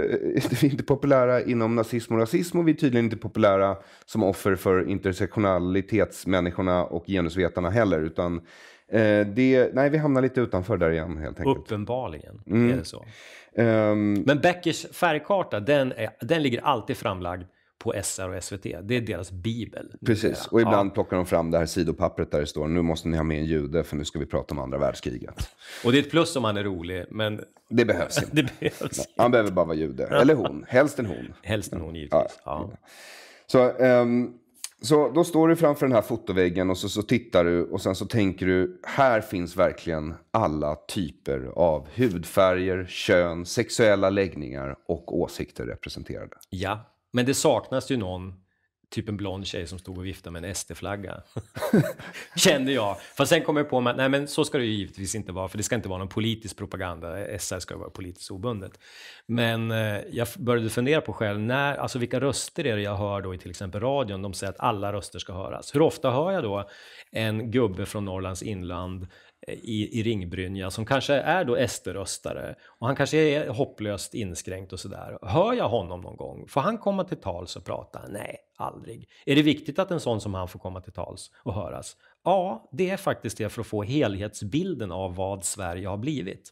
är inte populära inom nazism och rasism och vi är tydligen inte populära som offer för intersektionalitetsmänniskorna och genusvetarna heller. Utan Eh, det, nej, vi hamnar lite utanför där igen helt enkelt. Uppenbarligen mm. är det så. Um, Men Beckers färgkarta, den, är, den ligger alltid framlagd på SR och SVT. Det är deras bibel. Precis, och ibland ja. plockar de fram det här sidopappret där det står nu måste ni ha med en jude för nu ska vi prata om andra världskriget. Och det är ett plus om han är rolig, men... Det behövs inte. det behövs inte. Han behöver bara vara jude, eller hon. Helst en hon. Helst en hon, givetvis. Ja. ja. Så, um, så då står du framför den här fotoväggen och så, så tittar du och sen så tänker du, här finns verkligen alla typer av hudfärger, kön, sexuella läggningar och åsikter representerade. Ja, men det saknas ju någon typ en blond tjej som stod och viftade med en SD-flagga. Kände jag. För sen kom jag på mig att nej, men så ska det ju givetvis inte vara, för det ska inte vara någon politisk propaganda. SR ska vara politiskt obundet. Men eh, jag började fundera på själv, när, alltså vilka röster är det jag hör då i till exempel radion? De säger att alla röster ska höras. Hur ofta hör jag då en gubbe från Norrlands inland i, i Ringbrynja som kanske är då sd och han kanske är hopplöst inskränkt och sådär. Hör jag honom någon gång? Får han komma till tals och prata? Nej, aldrig. Är det viktigt att en sån som han får komma till tals och höras? Ja, det är faktiskt det för att få helhetsbilden av vad Sverige har blivit.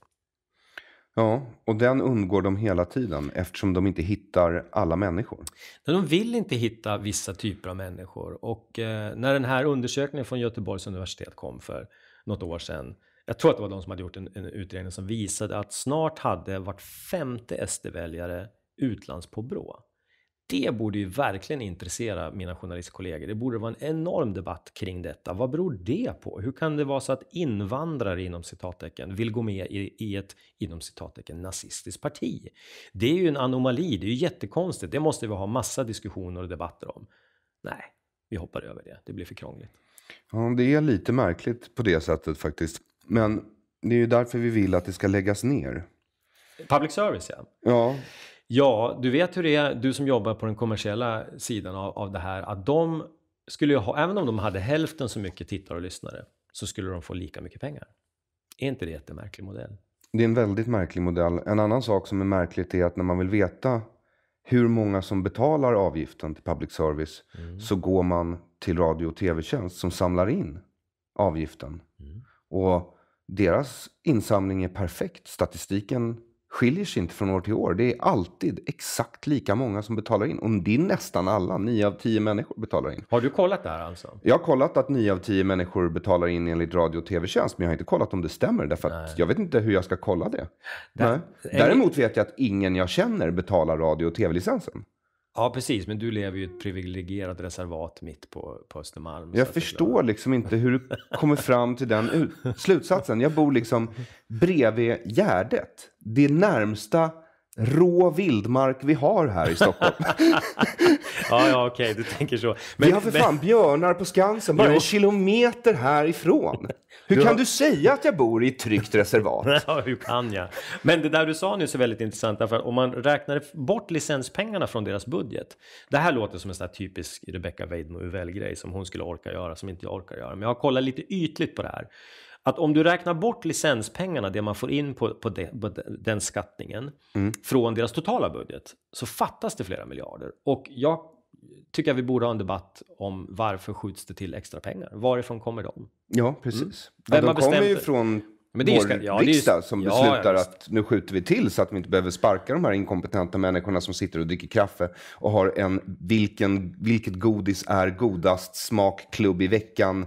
Ja, och den undgår de hela tiden eftersom de inte hittar alla människor. De vill inte hitta vissa typer av människor och eh, när den här undersökningen från Göteborgs universitet kom för något år sedan. Jag tror att det var de som hade gjort en, en utredning som visade att snart hade vart femte SD-väljare utlandspåbrå. Det borde ju verkligen intressera mina journalistkollegor. Det borde vara en enorm debatt kring detta. Vad beror det på? Hur kan det vara så att invandrare inom citattecken vill gå med i, i ett inom citattecken nazistiskt parti? Det är ju en anomali. Det är ju jättekonstigt. Det måste vi ha massa diskussioner och debatter om. Nej, vi hoppar över det. Det blir för krångligt. Ja, det är lite märkligt på det sättet faktiskt. Men det är ju därför vi vill att det ska läggas ner. Public service, ja. Ja. Ja, du vet hur det är, du som jobbar på den kommersiella sidan av, av det här, att de skulle ju ha, även om de hade hälften så mycket tittare och lyssnare, så skulle de få lika mycket pengar. Är inte det en jättemärklig modell? Det är en väldigt märklig modell. En annan sak som är märkligt är att när man vill veta hur många som betalar avgiften till public service mm. så går man till radio och tv-tjänst som samlar in avgiften. Mm. Och deras insamling är perfekt. Statistiken skiljer sig inte från år till år. Det är alltid exakt lika många som betalar in. Och det är nästan alla. 9 av 10 människor betalar in. Har du kollat det här alltså? Jag har kollat att 9 av 10 människor betalar in enligt radio och tv-tjänst. Men jag har inte kollat om det stämmer. Därför Nej. att jag vet inte hur jag ska kolla det. Där, Däremot vet jag att ingen jag känner betalar radio och tv-licensen. Ja, precis. Men du lever ju i ett privilegierat reservat mitt på, på Östermalm. Jag förstår liksom inte hur du kommer fram till den slutsatsen. Jag bor liksom bredvid Gärdet. Det närmsta rå vildmark vi har här i Stockholm. ja, ja, okej, du tänker så. Men, vi har för men... fan björnar på Skansen, bara jo. en kilometer härifrån. Hur du kan har... du säga att jag bor i ett tryggt reservat? ja, hur kan jag? Men det där du sa nu är väldigt intressant, därför att om man räknar bort licenspengarna från deras budget. Det här låter som en sån här typisk Rebecca Weidmo-Uvell-grej som hon skulle orka göra, som inte jag orkar göra. Men jag har kollat lite ytligt på det här att om du räknar bort licenspengarna, det man får in på, på, de, på den skattningen, mm. från deras totala budget, så fattas det flera miljarder. Och jag tycker att vi borde ha en debatt om varför skjuts det till extra pengar? Varifrån kommer de? Ja, mm. precis. Mm. Vem ja, de har bestämt kommer ju från men det är vår ja, riksdag är, som beslutar ja, att nu skjuter vi till så att vi inte behöver sparka de här inkompetenta människorna som sitter och dricker kaffe och har en vilken, vilket godis är godast smakklubb i veckan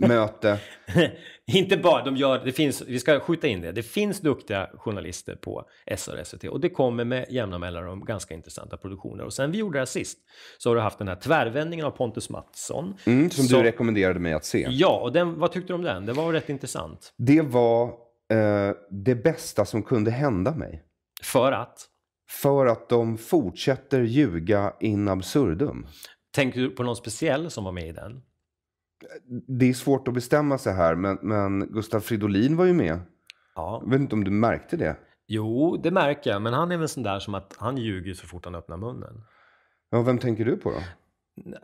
möte. inte bara, de gör, det finns, vi ska skjuta in det, det finns duktiga journalister på SR och SVT och det kommer med jämna mellanrum ganska intressanta produktioner. Och sen vi gjorde det här sist så har du haft den här tvärvändningen av Pontus Mattsson. Mm, som så, du rekommenderade mig att se. Ja, och den, vad tyckte du om den? Det var rätt intressant. Det var eh, det bästa som kunde hända mig. För att? För att de fortsätter ljuga in absurdum. Tänker du på någon speciell som var med i den? det är svårt att bestämma sig här, men, men Gustav Fridolin var ju med. Ja. Jag vet inte om du märkte det? Jo, det märker jag, men han är väl sån där som att han ljuger så fort han öppnar munnen. Ja, vem tänker du på då?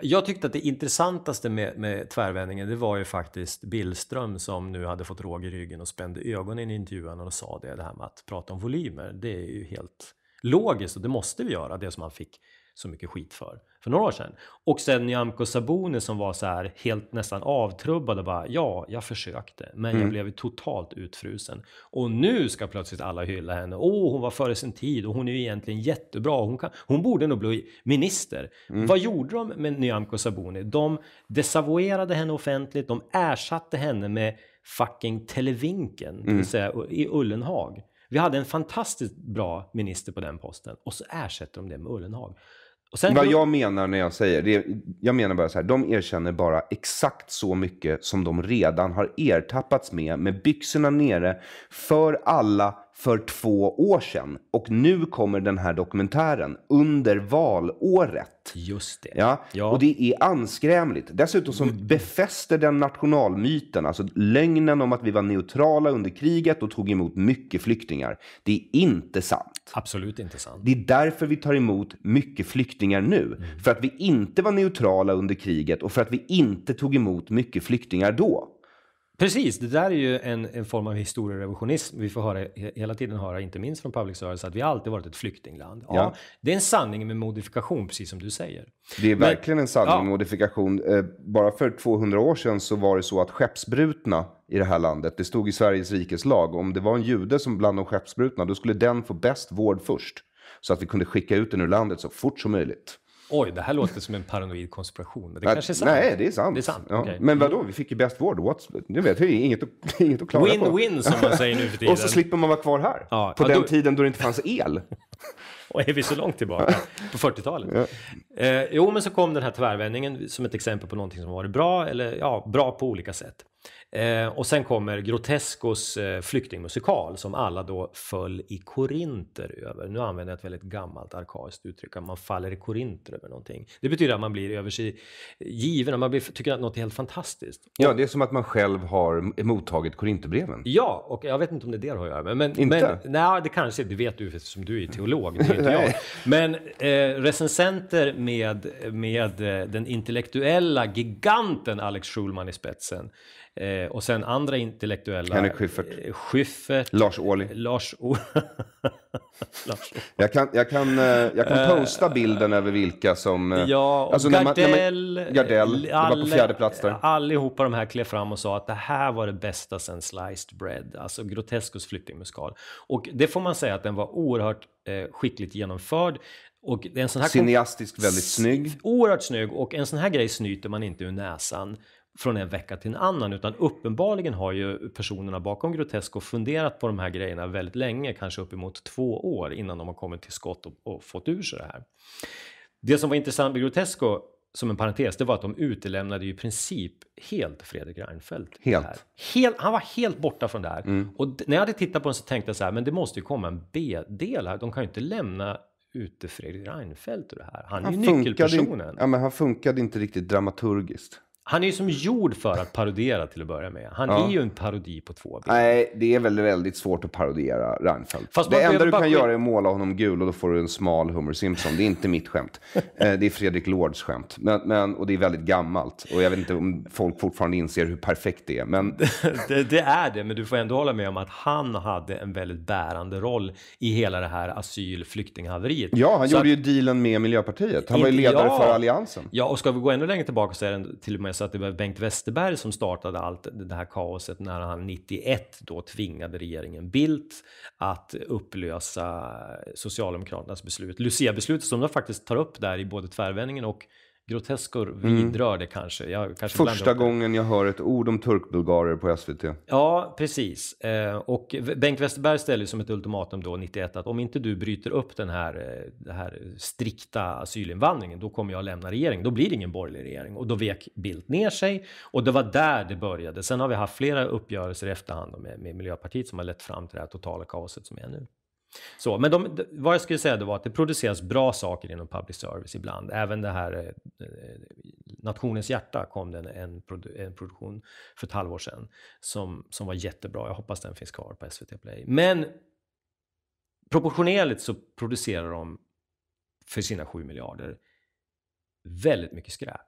Jag tyckte att det intressantaste med, med tvärvändningen, det var ju faktiskt Billström som nu hade fått råg i ryggen och spände ögonen i intervjun och sa det, det här med att prata om volymer. Det är ju helt logiskt och det måste vi göra, det som han fick så mycket skit för, för några år sedan. Och sen Nyamko Sabuni som var så här helt nästan avtrubbad och bara ja, jag försökte, men mm. jag blev totalt utfrusen. Och nu ska plötsligt alla hylla henne. Åh, oh, hon var före sin tid och hon är ju egentligen jättebra. Hon, kan, hon borde nog bli minister. Mm. Vad gjorde de med Nyamko Sabuni? De desavouerade henne offentligt, de ersatte henne med fucking Televinken, mm. det vill mm. säga i Ullenhag. Vi hade en fantastiskt bra minister på den posten och så ersätter de det med Ullenhag. Vad jag menar när jag säger det, jag menar bara så här, de erkänner bara exakt så mycket som de redan har ertappats med, med byxorna nere, för alla för två år sedan. Och nu kommer den här dokumentären under valåret. Just det. Ja? ja. Och det är anskrämligt. Dessutom som mm. befäster den nationalmyten, alltså lögnen om att vi var neutrala under kriget och tog emot mycket flyktingar. Det är inte sant. Absolut inte sant. Det är därför vi tar emot mycket flyktingar nu. Mm. För att vi inte var neutrala under kriget och för att vi inte tog emot mycket flyktingar då. Precis, det där är ju en, en form av historierevisionism vi får höra, hela tiden höra, inte minst från public service, att vi alltid varit ett flyktingland. Ja, ja. Det är en sanning med modifikation, precis som du säger. Det är Men, verkligen en sanning ja. med modifikation. Eh, bara för 200 år sedan så var det så att skeppsbrutna i det här landet, det stod i Sveriges rikes lag, om det var en jude som bland de skeppsbrutna, då skulle den få bäst vård först. Så att vi kunde skicka ut den ur landet så fort som möjligt. Oj, det här låter som en paranoid konspiration. Det äh, kanske är sant? Nej, det är sant. Det är sant. Ja. Okay. Men vadå, vi fick ju bäst vård. What's, nu vet vi, inget, att, inget att klara win, på. Win-win som man säger nu för tiden. och så slipper man vara kvar här. Ja. På ja, den då... tiden då det inte fanns el. och är vi så långt tillbaka? på 40-talet? Eh, jo, men så kom den här tvärvändningen som ett exempel på någonting som varit bra, eller ja, bra på olika sätt. Eh, och sen kommer Grotescos eh, flyktingmusikal som alla då föll i korinter över. Nu använder jag ett väldigt gammalt arkaiskt uttryck, att man faller i korinter över någonting. Det betyder att man blir över sig given, man blir, tycker att något är helt fantastiskt. Ja, det är som att man själv har mottagit korinterbreven. Ja, och jag vet inte om det är det det har att göra med. Men, inte? Men, nej, det kanske, det vet du eftersom du är teolog, det är inte jag. Men eh, recensenter med, med eh, den intellektuella giganten Alex Schulman i spetsen Eh, och sen andra intellektuella. Henrik Schyffert. Eh, Schyffert. Lars Ohly. Lars o jag, kan, jag, kan, eh, jag kan eh, posta bilden över vilka som... Ja, och alltså Gardell. När man, när man, Gardell, all, var på fjärde plats där. Allihopa de här klev fram och sa att det här var det bästa sen sliced bread, alltså Grotescos flyktingmusikal. Och det får man säga att den var oerhört eh, skickligt genomförd. Och en sån här Cineastisk väldigt snygg. Oerhört snygg och en sån här grej snyter man inte ur näsan från en vecka till en annan utan uppenbarligen har ju personerna bakom Grotesco funderat på de här grejerna väldigt länge, kanske uppemot två år innan de har kommit till skott och, och fått ur sig det här. Det som var intressant med Grotesco som en parentes, det var att de utelämnade ju i princip helt Fredrik Reinfeldt. Helt. helt han var helt borta från det här. Mm. Och när jag hade tittat på den så tänkte jag så här, men det måste ju komma en B-del här. De kan ju inte lämna ute Fredrik Reinfeldt ur det här. Han är han ju nyckelpersonen. Inte, ja, men han funkade inte riktigt dramaturgiskt. Han är ju som gjord för att parodera till att börja med. Han ja. är ju en parodi på två ben. Nej, det är väl väldigt svårt att parodiera Reinfeldt. Fast det enda du kan göra är att måla honom gul och då får du en smal Homer Simpson. Det är inte mitt skämt. Eh, det är Fredrik Lords skämt. Men, men, och det är väldigt gammalt. Och jag vet inte om folk fortfarande inser hur perfekt det är. Men... det, det, är det, men du får ändå hålla med om att han hade en väldigt bärande roll i hela det här asyl flyktinghaveriet. Ja, han Så gjorde att... ju dealen med Miljöpartiet. Han var ju ledare ja. för Alliansen. Ja, och ska vi gå ännu längre tillbaka så är det till och med så att det var Bengt Westerberg som startade allt det här kaoset när han 91 då tvingade regeringen Bildt att upplösa Socialdemokraternas beslut. Lucia-beslutet som de faktiskt tar upp där i både tvärvändningen och groteskor mm. vidrör det kanske. Jag, kanske Första gången jag hör ett ord om turkbulgarer på SVT. Ja, precis. Eh, och Bengt Westerberg ställer som ett ultimatum då 91 att om inte du bryter upp den här, eh, den här strikta asylinvandringen, då kommer jag lämna regeringen. Då blir det ingen borgerlig regering. Och då vek Bildt ner sig och det var där det började. Sen har vi haft flera uppgörelser i efterhand med, med Miljöpartiet som har lett fram till det här totala kaoset som är nu. Så, men de, vad jag skulle säga då var att det produceras bra saker inom public service ibland. Även det här eh, eh Nationens hjärta kom det en, produ en, produktion för ett halvår sedan som, som var jättebra. Jag hoppas den finns kvar på SVT Play. Men proportionerligt så producerar de för sina 7 miljarder väldigt mycket skräp.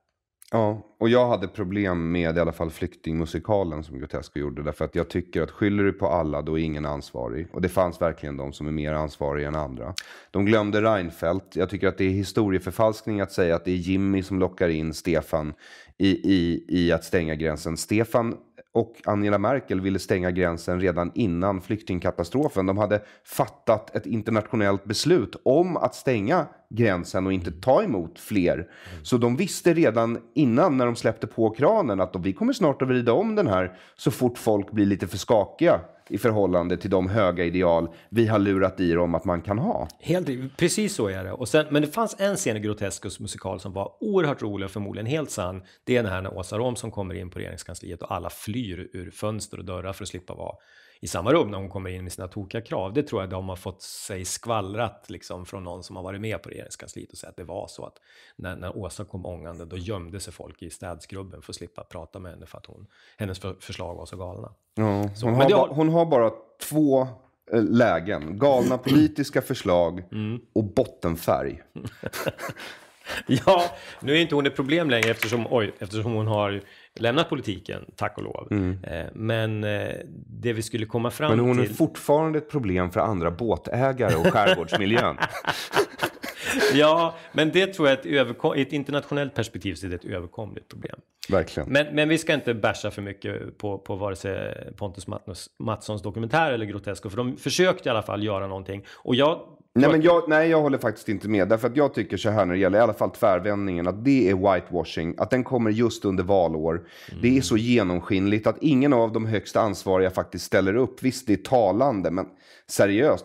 Ja, och jag hade problem med i alla fall flyktingmusikalen som Grotesco gjorde. Därför att jag tycker att skyller du på alla, då är ingen ansvarig. Och det fanns verkligen de som är mer ansvariga än andra. De glömde Reinfeldt. Jag tycker att det är historieförfalskning att säga att det är Jimmy som lockar in Stefan i, i, i att stänga gränsen. Stefan och Angela Merkel ville stänga gränsen redan innan flyktingkatastrofen. De hade fattat ett internationellt beslut om att stänga gränsen och inte ta emot fler. Så de visste redan innan när de släppte på kranen att vi kommer snart att vrida om den här så fort folk blir lite för skakiga i förhållande till de höga ideal vi har lurat i dem att man kan ha. Helt, precis så är det. Och sen, men det fanns en scen i Groteskus musikal som var oerhört rolig och förmodligen helt sann. Det är den här när Åsa Rom som kommer in på regeringskansliet och alla flyr ur fönster och dörrar för att slippa vara i samma rum när hon kommer in med sina tokiga krav. Det tror jag de har fått sig skvallrat liksom, från någon som har varit med på regeringskansliet och säga att det var så att när, när Åsa kom ångande då gömde sig folk i städskrubben för att slippa prata med henne för att hon, hennes för, förslag var så galna. Ja, så, hon, har har... hon har bara två eh, lägen. Galna politiska förslag mm. och bottenfärg. Ja, nu är inte hon ett problem längre eftersom, oj, eftersom hon har lämnat politiken, tack och lov. Mm. Eh, men eh, det vi skulle komma fram till... Men hon till... är fortfarande ett problem för andra båtägare och skärgårdsmiljön. ja, men det tror jag i ett, ett internationellt perspektiv så är det ett överkomligt problem. Verkligen. Men, men vi ska inte basha för mycket på, på vare sig Pontus Mattssons dokumentär eller Grotesco, för de försökte i alla fall göra någonting. Och jag Nej, men jag, nej, jag håller faktiskt inte med. Därför att jag tycker så här när det gäller i alla fall tvärvändningen, att det är whitewashing. Att den kommer just under valår. Mm. Det är så mm. genomskinligt att ingen av de högsta ansvariga faktiskt ställer upp. Visst, det är talande, men seriöst.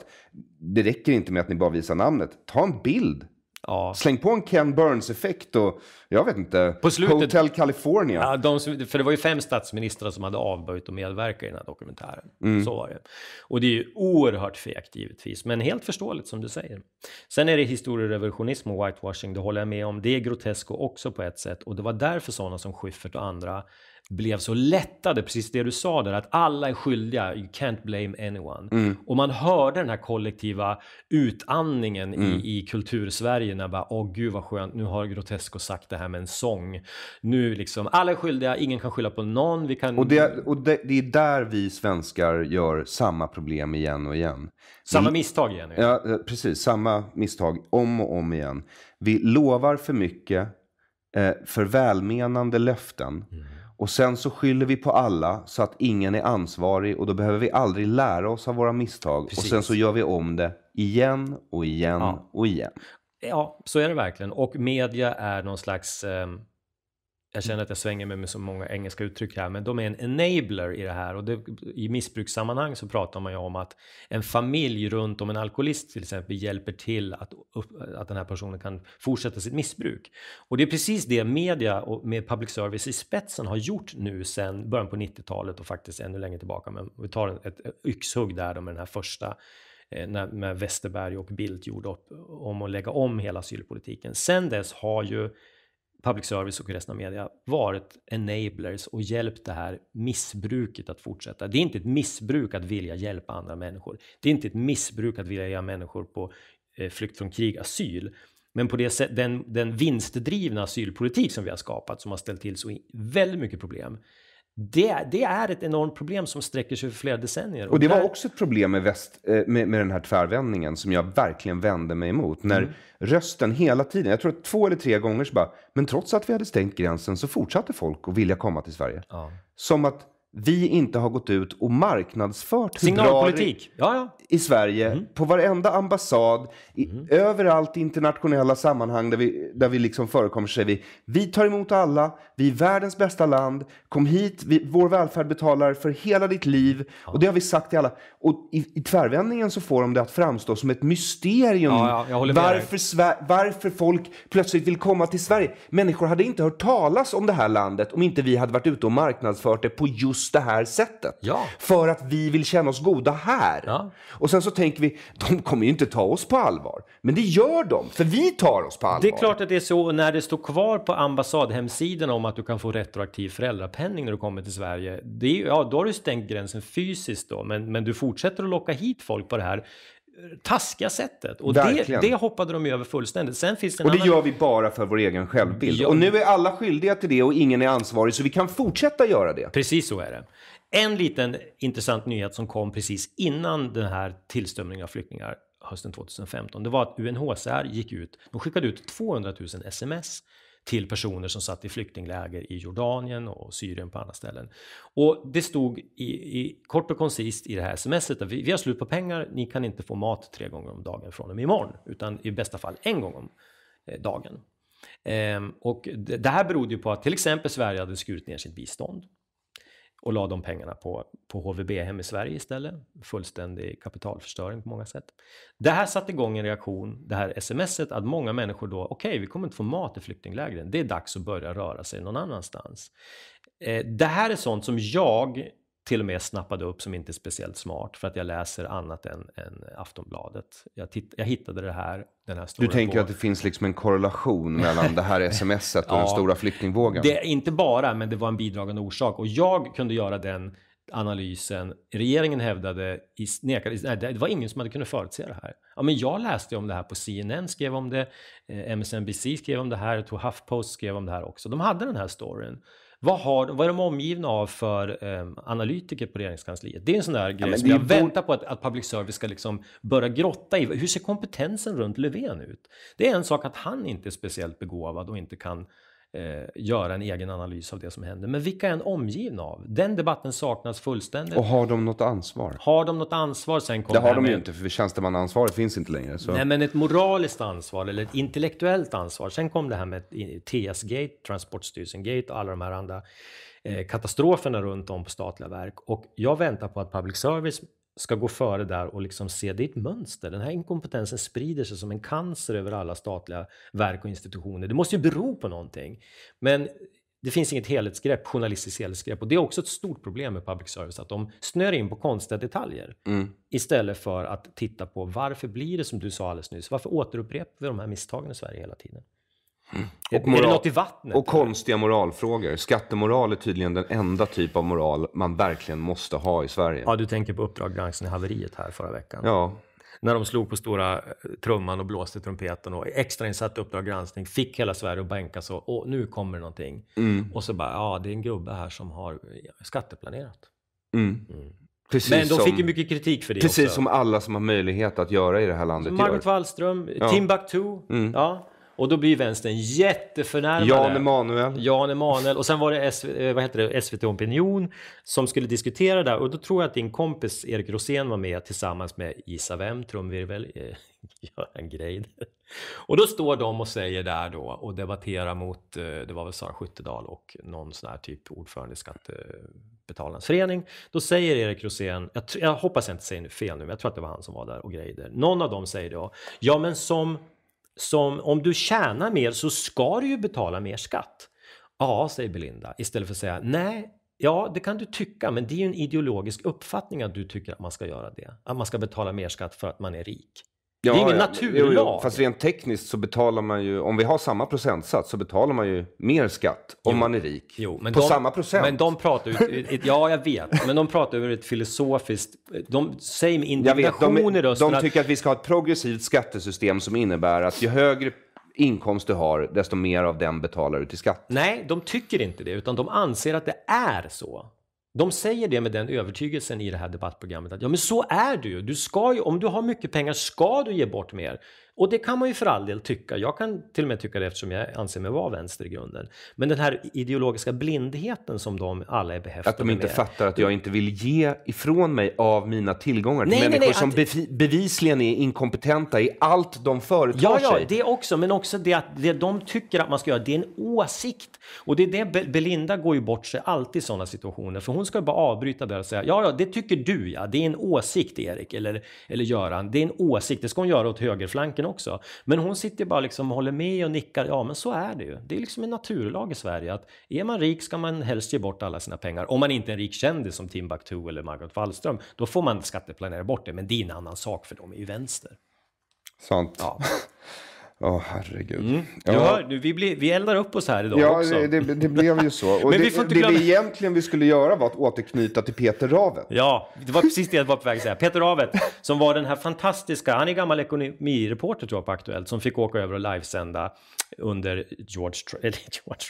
Det räcker inte med att ni bara visar namnet. Ta en bild. Ja. Släng på en Ken Burns-effekt och jag vet inte, på slutet, Hotel California. Ja, de, för det var ju fem statsministrar som hade avböjt att medverka i den här dokumentären. Mm. Så var det. Och det är ju oerhört fegt givetvis, men helt förståeligt som du säger. Sen är det historierevolutionism och whitewashing, det håller jag med om. Det är grotesko också på ett sätt och det var därför sådana som Schyffert och andra blev så lättade, precis det du sa där, att alla är skyldiga, you can't blame anyone. Mm. Och man hörde den här kollektiva utandningen mm. i, i kultursverige när bara, åh gud vad skönt, nu har Grotesco sagt det här med en sång. Nu liksom, alla är skyldiga, ingen kan skylla på någon. Vi kan... Och, det, och det, det är där vi svenskar gör samma problem igen och igen. Samma vi, misstag igen. igen. Ja, eh, precis, samma misstag om och om igen. Vi lovar för mycket eh, för välmenande löften. Mm och sen så skyller vi på alla så att ingen är ansvarig och då behöver vi aldrig lära oss av våra misstag. Precis. Och sen så gör vi om det igen och igen ja. och igen. Ja, så är det verkligen. Och media är någon slags... Um jag känner att jag svänger mig med så många engelska uttryck här, men de är en enabler i det här. Och det, I missbrukssammanhang så pratar man ju om att en familj runt om en alkoholist till exempel hjälper till att, att den här personen kan fortsätta sitt missbruk. Och det är precis det media och med public service i spetsen har gjort nu sedan början på 90-talet och faktiskt ännu längre tillbaka. Men vi tar ett, yxhugg där med den här första eh, när, när Westerberg och Bildt gjorde upp om att lägga om hela asylpolitiken. Sen dess har ju public service och resten av media varit enablers och hjälpt det här missbruket att fortsätta. Det är inte ett missbruk att vilja hjälpa andra människor. Det är inte ett missbruk att vilja hjälpa människor på eh, flykt från krig, asyl. Men på det sätt, den, den vinstdrivna asylpolitik som vi har skapat som har ställt till så väldigt mycket problem det, det, är ett enormt problem som sträcker sig över flera decennier. Och, och det där... var också ett problem med, väst, eh, med, med, den här tvärvändningen som jag verkligen vände mig emot. När mm. rösten hela tiden, jag tror att två eller tre gånger så bara, men trots att vi hade stängt gränsen så fortsatte folk att vilja komma till Sverige. Ja. Som att vi inte har gått ut och marknadsfört Signalpolitik. Ja, ja. i Sverige mm. på varenda ambassad, i, mm. överallt i internationella sammanhang där vi, där vi liksom förekommer säger vi vi tar emot alla, vi är världens bästa land, kom hit, vi, vår välfärd betalar för hela ditt liv. Ja. Och det har vi sagt till alla. Och i, i tvärvändningen så får de det att framstå som ett mysterium ja, ja, varför, varför folk plötsligt vill komma till Sverige. Människor hade inte hört talas om det här landet om inte vi hade varit ute och marknadsfört det på just just det här sättet. Ja. För att vi vill känna oss goda här. Ja. Och sen så tänker vi, de kommer ju inte ta oss på allvar. Men det gör de, för vi tar oss på allvar. Det är klart att det är så. När det står kvar på ambassadhemsidan om att du kan få retroaktiv föräldrapenning när du kommer till Sverige. Det är, ja, då har du stängt gränsen fysiskt då, men, men du fortsätter att locka hit folk på det här taskiga sättet. Och det, det, hoppade de över fullständigt. Sen finns det och det annan... gör vi bara för vår egen självbild. Ja. Och nu är alla skyldiga till det och ingen är ansvarig så vi kan fortsätta göra det. Precis så är det. En liten intressant nyhet som kom precis innan den här tillströmningen av flyktingar hösten 2015, det var att UNHCR gick ut, de skickade ut 200 000 sms till personer som satt i flyktingläger i Jordanien och Syrien på andra ställen. Och det stod i, i kort och koncist i det här smset att vi, vi har slut på pengar, ni kan inte få mat tre gånger om dagen från och med imorgon, utan i bästa fall en gång om eh, dagen. Ehm, och det, det här berodde ju på att till exempel Sverige hade skurit ner sitt bistånd och la de pengarna på, på HVB-hem i Sverige istället. Fullständig kapitalförstöring på många sätt. Det här satte igång en reaktion, det här smset, att många människor då, okej, okay, vi kommer inte få mat i flyktinglägren, det är dags att börja röra sig någon annanstans. Eh, det här är sånt som jag till och med snappade upp som inte är speciellt smart för att jag läser annat än, än Aftonbladet. Jag, titt, jag hittade det här, den här Du tänker på. att det finns liksom en korrelation mellan det här smset och ja, den stora flyktingvågen? Det, inte bara, men det var en bidragande orsak och jag kunde göra den analysen. Regeringen hävdade, i, nekade, nej, det var ingen som hade kunnat förutse det här. Ja, men jag läste om det här på CNN, skrev om det, eh, MSNBC skrev om det här, Huffpost skrev om det här också. De hade den här storyn. Vad, har, vad är de omgivna av för eh, analytiker på regeringskansliet? Det är en sån där grej ja, som jag borde... väntar på att, att public service ska liksom börja grotta i. Hur ser kompetensen runt Löfven ut? Det är en sak att han inte är speciellt begåvad och inte kan eh, göra en egen analys av det som händer. Men vilka är en omgivna av? Den debatten saknas fullständigt. Och har de något ansvar? Har de något ansvar? Sen kom det har de med... ju inte, för tjänstemannaansvaret finns inte längre. Så. Nej, men ett moraliskt ansvar eller ett intellektuellt ansvar. Sen kom det här med TS-gate, Transportstyrelsen-gate och alla de här andra eh, katastroferna runt om på statliga verk. Och jag väntar på att public service ska gå före där och liksom se, det är ett mönster. Den här inkompetensen sprider sig som en cancer över alla statliga verk och institutioner. Det måste ju bero på någonting. Men det finns inget helhetsgrepp, journalistiskt helhetsgrepp. Och det är också ett stort problem med public service, att de snör in på konstiga detaljer. Mm. Istället för att titta på varför blir det som du sa alldeles nyss? Varför återupprepar vi de här misstagen i Sverige hela tiden? Mm. Och moral, är det något i vattnet? Och konstiga moralfrågor. Skattemoral är tydligen den enda typ av moral man verkligen måste ha i Sverige. Ja, du tänker på Uppdrag granskning-haveriet här förra veckan. Ja. När de slog på stora eh, trumman och blåste trumpeten och extrainsatt Uppdrag granskning fick hela Sverige att bänka så. och nu kommer det någonting. Mm. Och så bara, ja, det är en gubbe här som har skatteplanerat. Mm. mm. Precis men de som, fick ju mycket kritik för det Precis också. som alla som har möjlighet att göra i det här landet Margot gör. Margot Wallström, ja. Timbuktu. Mm. Ja. Och då blir vänstern jätteförnärmade. Jan Emanuel. Jan Emanuel. Och sen var det, SV, eh, vad heter det SVT Opinion som skulle diskutera det och då tror jag att din kompis Erik Rosén var med tillsammans med, gissa vem, trumvirvel, eh, Göran Greider. Och då står de och säger där då och debatterar mot, eh, det var väl Sara Skyttedal och någon sån här typ ordförande i Skattebetalarnas förening. Då säger Erik Rosén, jag, jag hoppas jag inte säger fel nu, men jag tror att det var han som var där och Greider. Någon av dem säger då, ja men som som om du tjänar mer så ska du ju betala mer skatt. Ja, säger Belinda istället för att säga nej, ja det kan du tycka men det är ju en ideologisk uppfattning att du tycker att man ska göra det. Att man ska betala mer skatt för att man är rik. Ja, det är ingen ja. naturlag. Jo, jo. Fast rent tekniskt så betalar man ju, om vi har samma procentsats så betalar man ju mer skatt om jo. man är rik. Jo, men på de, samma procent. Men de pratar ju, ja jag vet, men de pratar ur ett filosofiskt, de säger med indignation vet, de, i rösten. De tycker att vi ska ha ett progressivt skattesystem som innebär att ju högre inkomst du har, desto mer av den betalar du till skatt. Nej, de tycker inte det, utan de anser att det är så. De säger det med den övertygelsen i det här debattprogrammet att ja, men så är det ju. Du ska ju, om du har mycket pengar ska du ge bort mer. Och det kan man ju för all del tycka. Jag kan till och med tycka det eftersom jag anser mig vara vänster i grunden. Men den här ideologiska blindheten som de alla är behäftade med. Att de inte med. fattar att jag inte vill ge ifrån mig av mina tillgångar till nej, människor nej, som att... bevisligen är inkompetenta i allt de företar ja, ja, sig. Ja, det också. Men också det att det de tycker att man ska göra, det är en åsikt. Och det är det Belinda går ju bort sig alltid i sådana situationer. För hon ska bara avbryta där och säga, ja, ja, det tycker du ja. Det är en åsikt, Erik, eller, eller Göran. Det är en åsikt. Det ska hon göra åt högerflanken banken också. Men hon sitter bara liksom och håller med och nickar. Ja, men så är det ju. Det är liksom en naturlag i Sverige att är man rik ska man helst ge bort alla sina pengar. Om man inte är en rik kändis som Timbuktu eller Margot Wallström, då får man skatteplanera bort det. Men det är en annan sak för de är ju vänster. Sant. Ja. Åh oh, herregud. Mm. Ja. Du hör, vi, blir, vi eldar upp oss här idag ja, också. Ja, det, det, blev ju så. Och Men det, vi får inte glömma... det vi egentligen vi skulle göra var att återknyta till Peter Ravet. Ja, det var precis det jag var på väg att säga. Peter Ravet, som var den här fantastiska, han är gammal ekonomireporter tror jag på Aktuellt, som fick åka över och livesända under George, George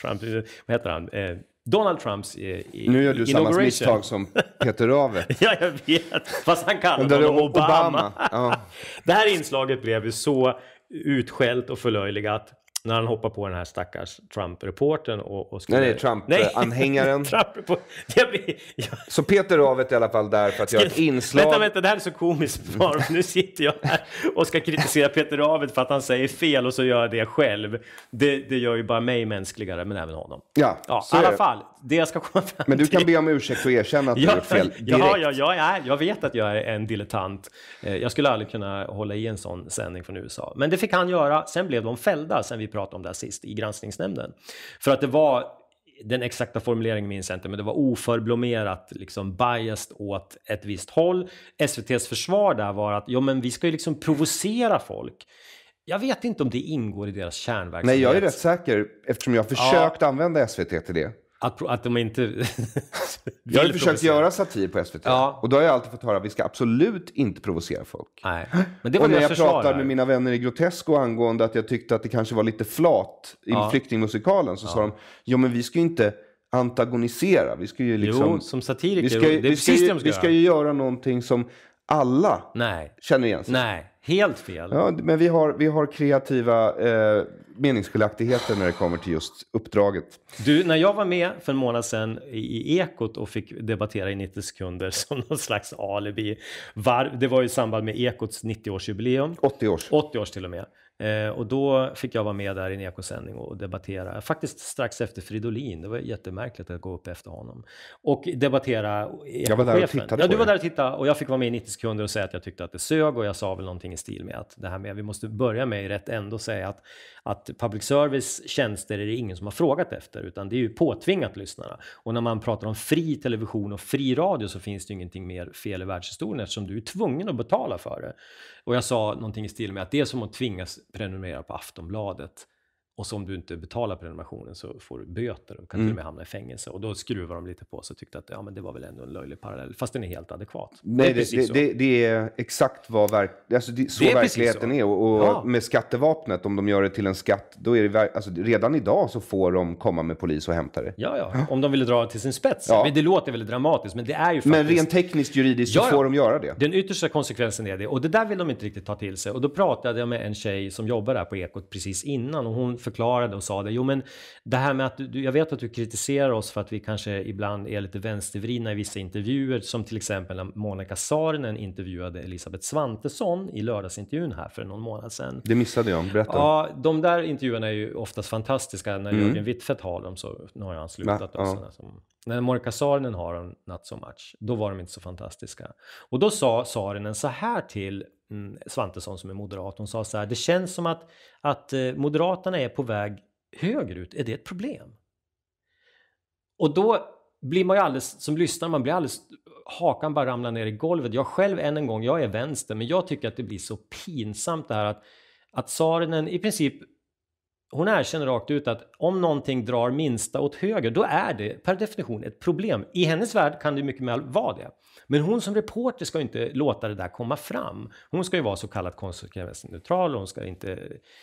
Trump, vad heter han? Eh, Donald Trumps eh, i, Nu gör du samma misstag som Peter Rave. ja, jag vet. Fast han kallade honom Obama. Obama. Ja. det här inslaget blev ju så utskällt och förlöjligat när han hoppar på den här stackars Trump-reportern och, och skriver... Nej, nej, Trump-anhängaren. Trump så Peter Ravet i alla fall där för att göra ett inslag. Vänta, vänta, det här är så komiskt. Nu sitter jag här och ska kritisera Peter Ravet för att han säger fel och så gör jag det själv. Det, det gör ju bara mig mänskligare, men även honom. Ja, ja så I alla fall, det jag ska komma fram Men du till. kan be om ursäkt och erkänna att du har gjort fel direkt. Ja, ja, jag, är, jag vet att jag är en dilettant. Eh, jag skulle aldrig kunna hålla i en sån sändning från USA. Men det fick han göra. Sen blev de fällda, sen vi pratade om det här sist, i granskningsnämnden. För att det var den exakta formuleringen minns jag inte, men det var oförblommerat liksom biased åt ett visst håll. SVTs försvar där var att ja, men vi ska ju liksom provocera folk. Jag vet inte om det ingår i deras kärnverksamhet. Nej, jag är rätt säker eftersom jag försökt ja. använda SVT till det. Att, att de inte Jag har ju försökt göra satir på SVT. Ja. Och då har jag alltid fått höra att vi ska absolut inte provocera folk. Nej. Men det var och när jag pratar med mina vänner i Grotesco angående att jag tyckte att det kanske var lite flat i ja. flyktingmusikalen så ja. sa de, ja men vi ska ju inte antagonisera. Vi ska ju liksom... Jo, som satiriker. Vi ska, det är vi ska, precis ju, det de ska vi ska ju göra någonting som alla Nej. känner igen sig Nej. Helt fel. Ja, men vi har, vi har kreativa eh, meningsskiljaktigheter när det kommer till just uppdraget. Du, när jag var med för en månad sedan i Ekot och fick debattera i 90 sekunder som någon slags alibi. Var, det var i samband med Ekots 90-årsjubileum. 80 års. 80 års till och med. Eh, och då fick jag vara med där i en ekosändning och debattera, faktiskt strax efter Fridolin, det var jättemärkligt att gå upp efter honom, och debattera Jag var där och tittade Ja, du var där och tittade och jag fick vara med i 90 sekunder och säga att jag tyckte att det sög och jag sa väl någonting i stil med att det här med, vi måste börja med i rätt ände och säga att, att public service tjänster är det ingen som har frågat efter, utan det är ju påtvingat lyssnarna. Och när man pratar om fri television och fri radio så finns det ju ingenting mer fel i världshistorien eftersom du är tvungen att betala för det. Och jag sa någonting i stil med att det är som att tvingas prenumerera på Aftonbladet. Och så om du inte betalar prenumerationen så får du böter och kan mm. till och med mm. hamna i fängelse. Och då skruvar de lite på sig och tyckte att ja, men det var väl ändå en löjlig parallell, fast den är helt adekvat. Nej, det, det, det, det är, exakt vad verk, alltså det, så det är verkligheten så. är. Och, och ja. med skattevapnet, om de gör det till en skatt, då är det alltså, redan idag så får de komma med polis och hämta det. Ja, ja, om de vill dra det till sin spets. Ja. Men det låter väldigt dramatiskt, men det är ju faktiskt... Men rent tekniskt, juridiskt, ja, så får de göra det. Den yttersta konsekvensen är det. Och det där vill de inte riktigt ta till sig. Och då pratade jag med en tjej som jobbar där på Ekot precis innan. Och hon förklarade och sa det. Jo, men det här med att du, jag vet att du kritiserar oss för att vi kanske ibland är lite vänstervridna i vissa intervjuer, som till exempel när Monica Saarinen intervjuade Elisabeth Svantesson i lördagsintervjun här för någon månad sedan. Det missade jag, berätta. Ja, de där intervjuerna är ju oftast fantastiska. När mm. Jörgen Wittfeldt har dem så nu har han slutat. Nä, ja. som, när Monica Saarinen har dem, not so much, då var de inte så fantastiska. Och då sa Saarinen så här till Mm, Svantesson som är moderat. Hon sa så här, det känns som att, att eh, Moderaterna är på väg högerut. Är det ett problem? Och då blir man ju alldeles, som lyssnar, man blir alldeles, hakan bara ramlar ner i golvet. Jag själv, än en gång, jag är vänster, men jag tycker att det blir så pinsamt det här att, att Saarinen i princip, hon erkänner rakt ut att om någonting drar minsta åt höger, då är det per definition ett problem. I hennes värld kan det mycket väl vara det. Men hon som reporter ska inte låta det där komma fram. Hon ska ju vara så kallat konsekvensneutral och hon ska inte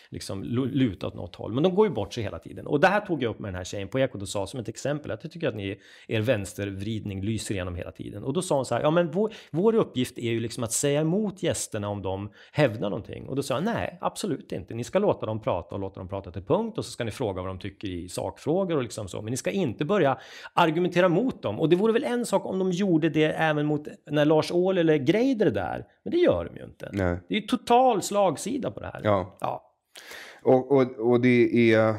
liksom luta åt något håll. Men de går ju bort sig hela tiden. Och det här tog jag upp med den här tjejen på Ekot och sa som ett exempel att jag tycker att ni, er vänstervridning lyser igenom hela tiden. Och då sa hon så här, ja men vår, vår uppgift är ju liksom att säga emot gästerna om de hävdar någonting. Och då sa jag, nej absolut inte. Ni ska låta dem prata och låta dem prata till punkt och så ska ni fråga vad de tycker tycker i sakfrågor och liksom så. Men ni ska inte börja argumentera mot dem. Och det vore väl en sak om de gjorde det även mot när Lars Ohly eller Greider är där. Men det gör de ju inte. Nej. Det är ju total slagsida på det här. Ja. ja. Och, och, och, det är...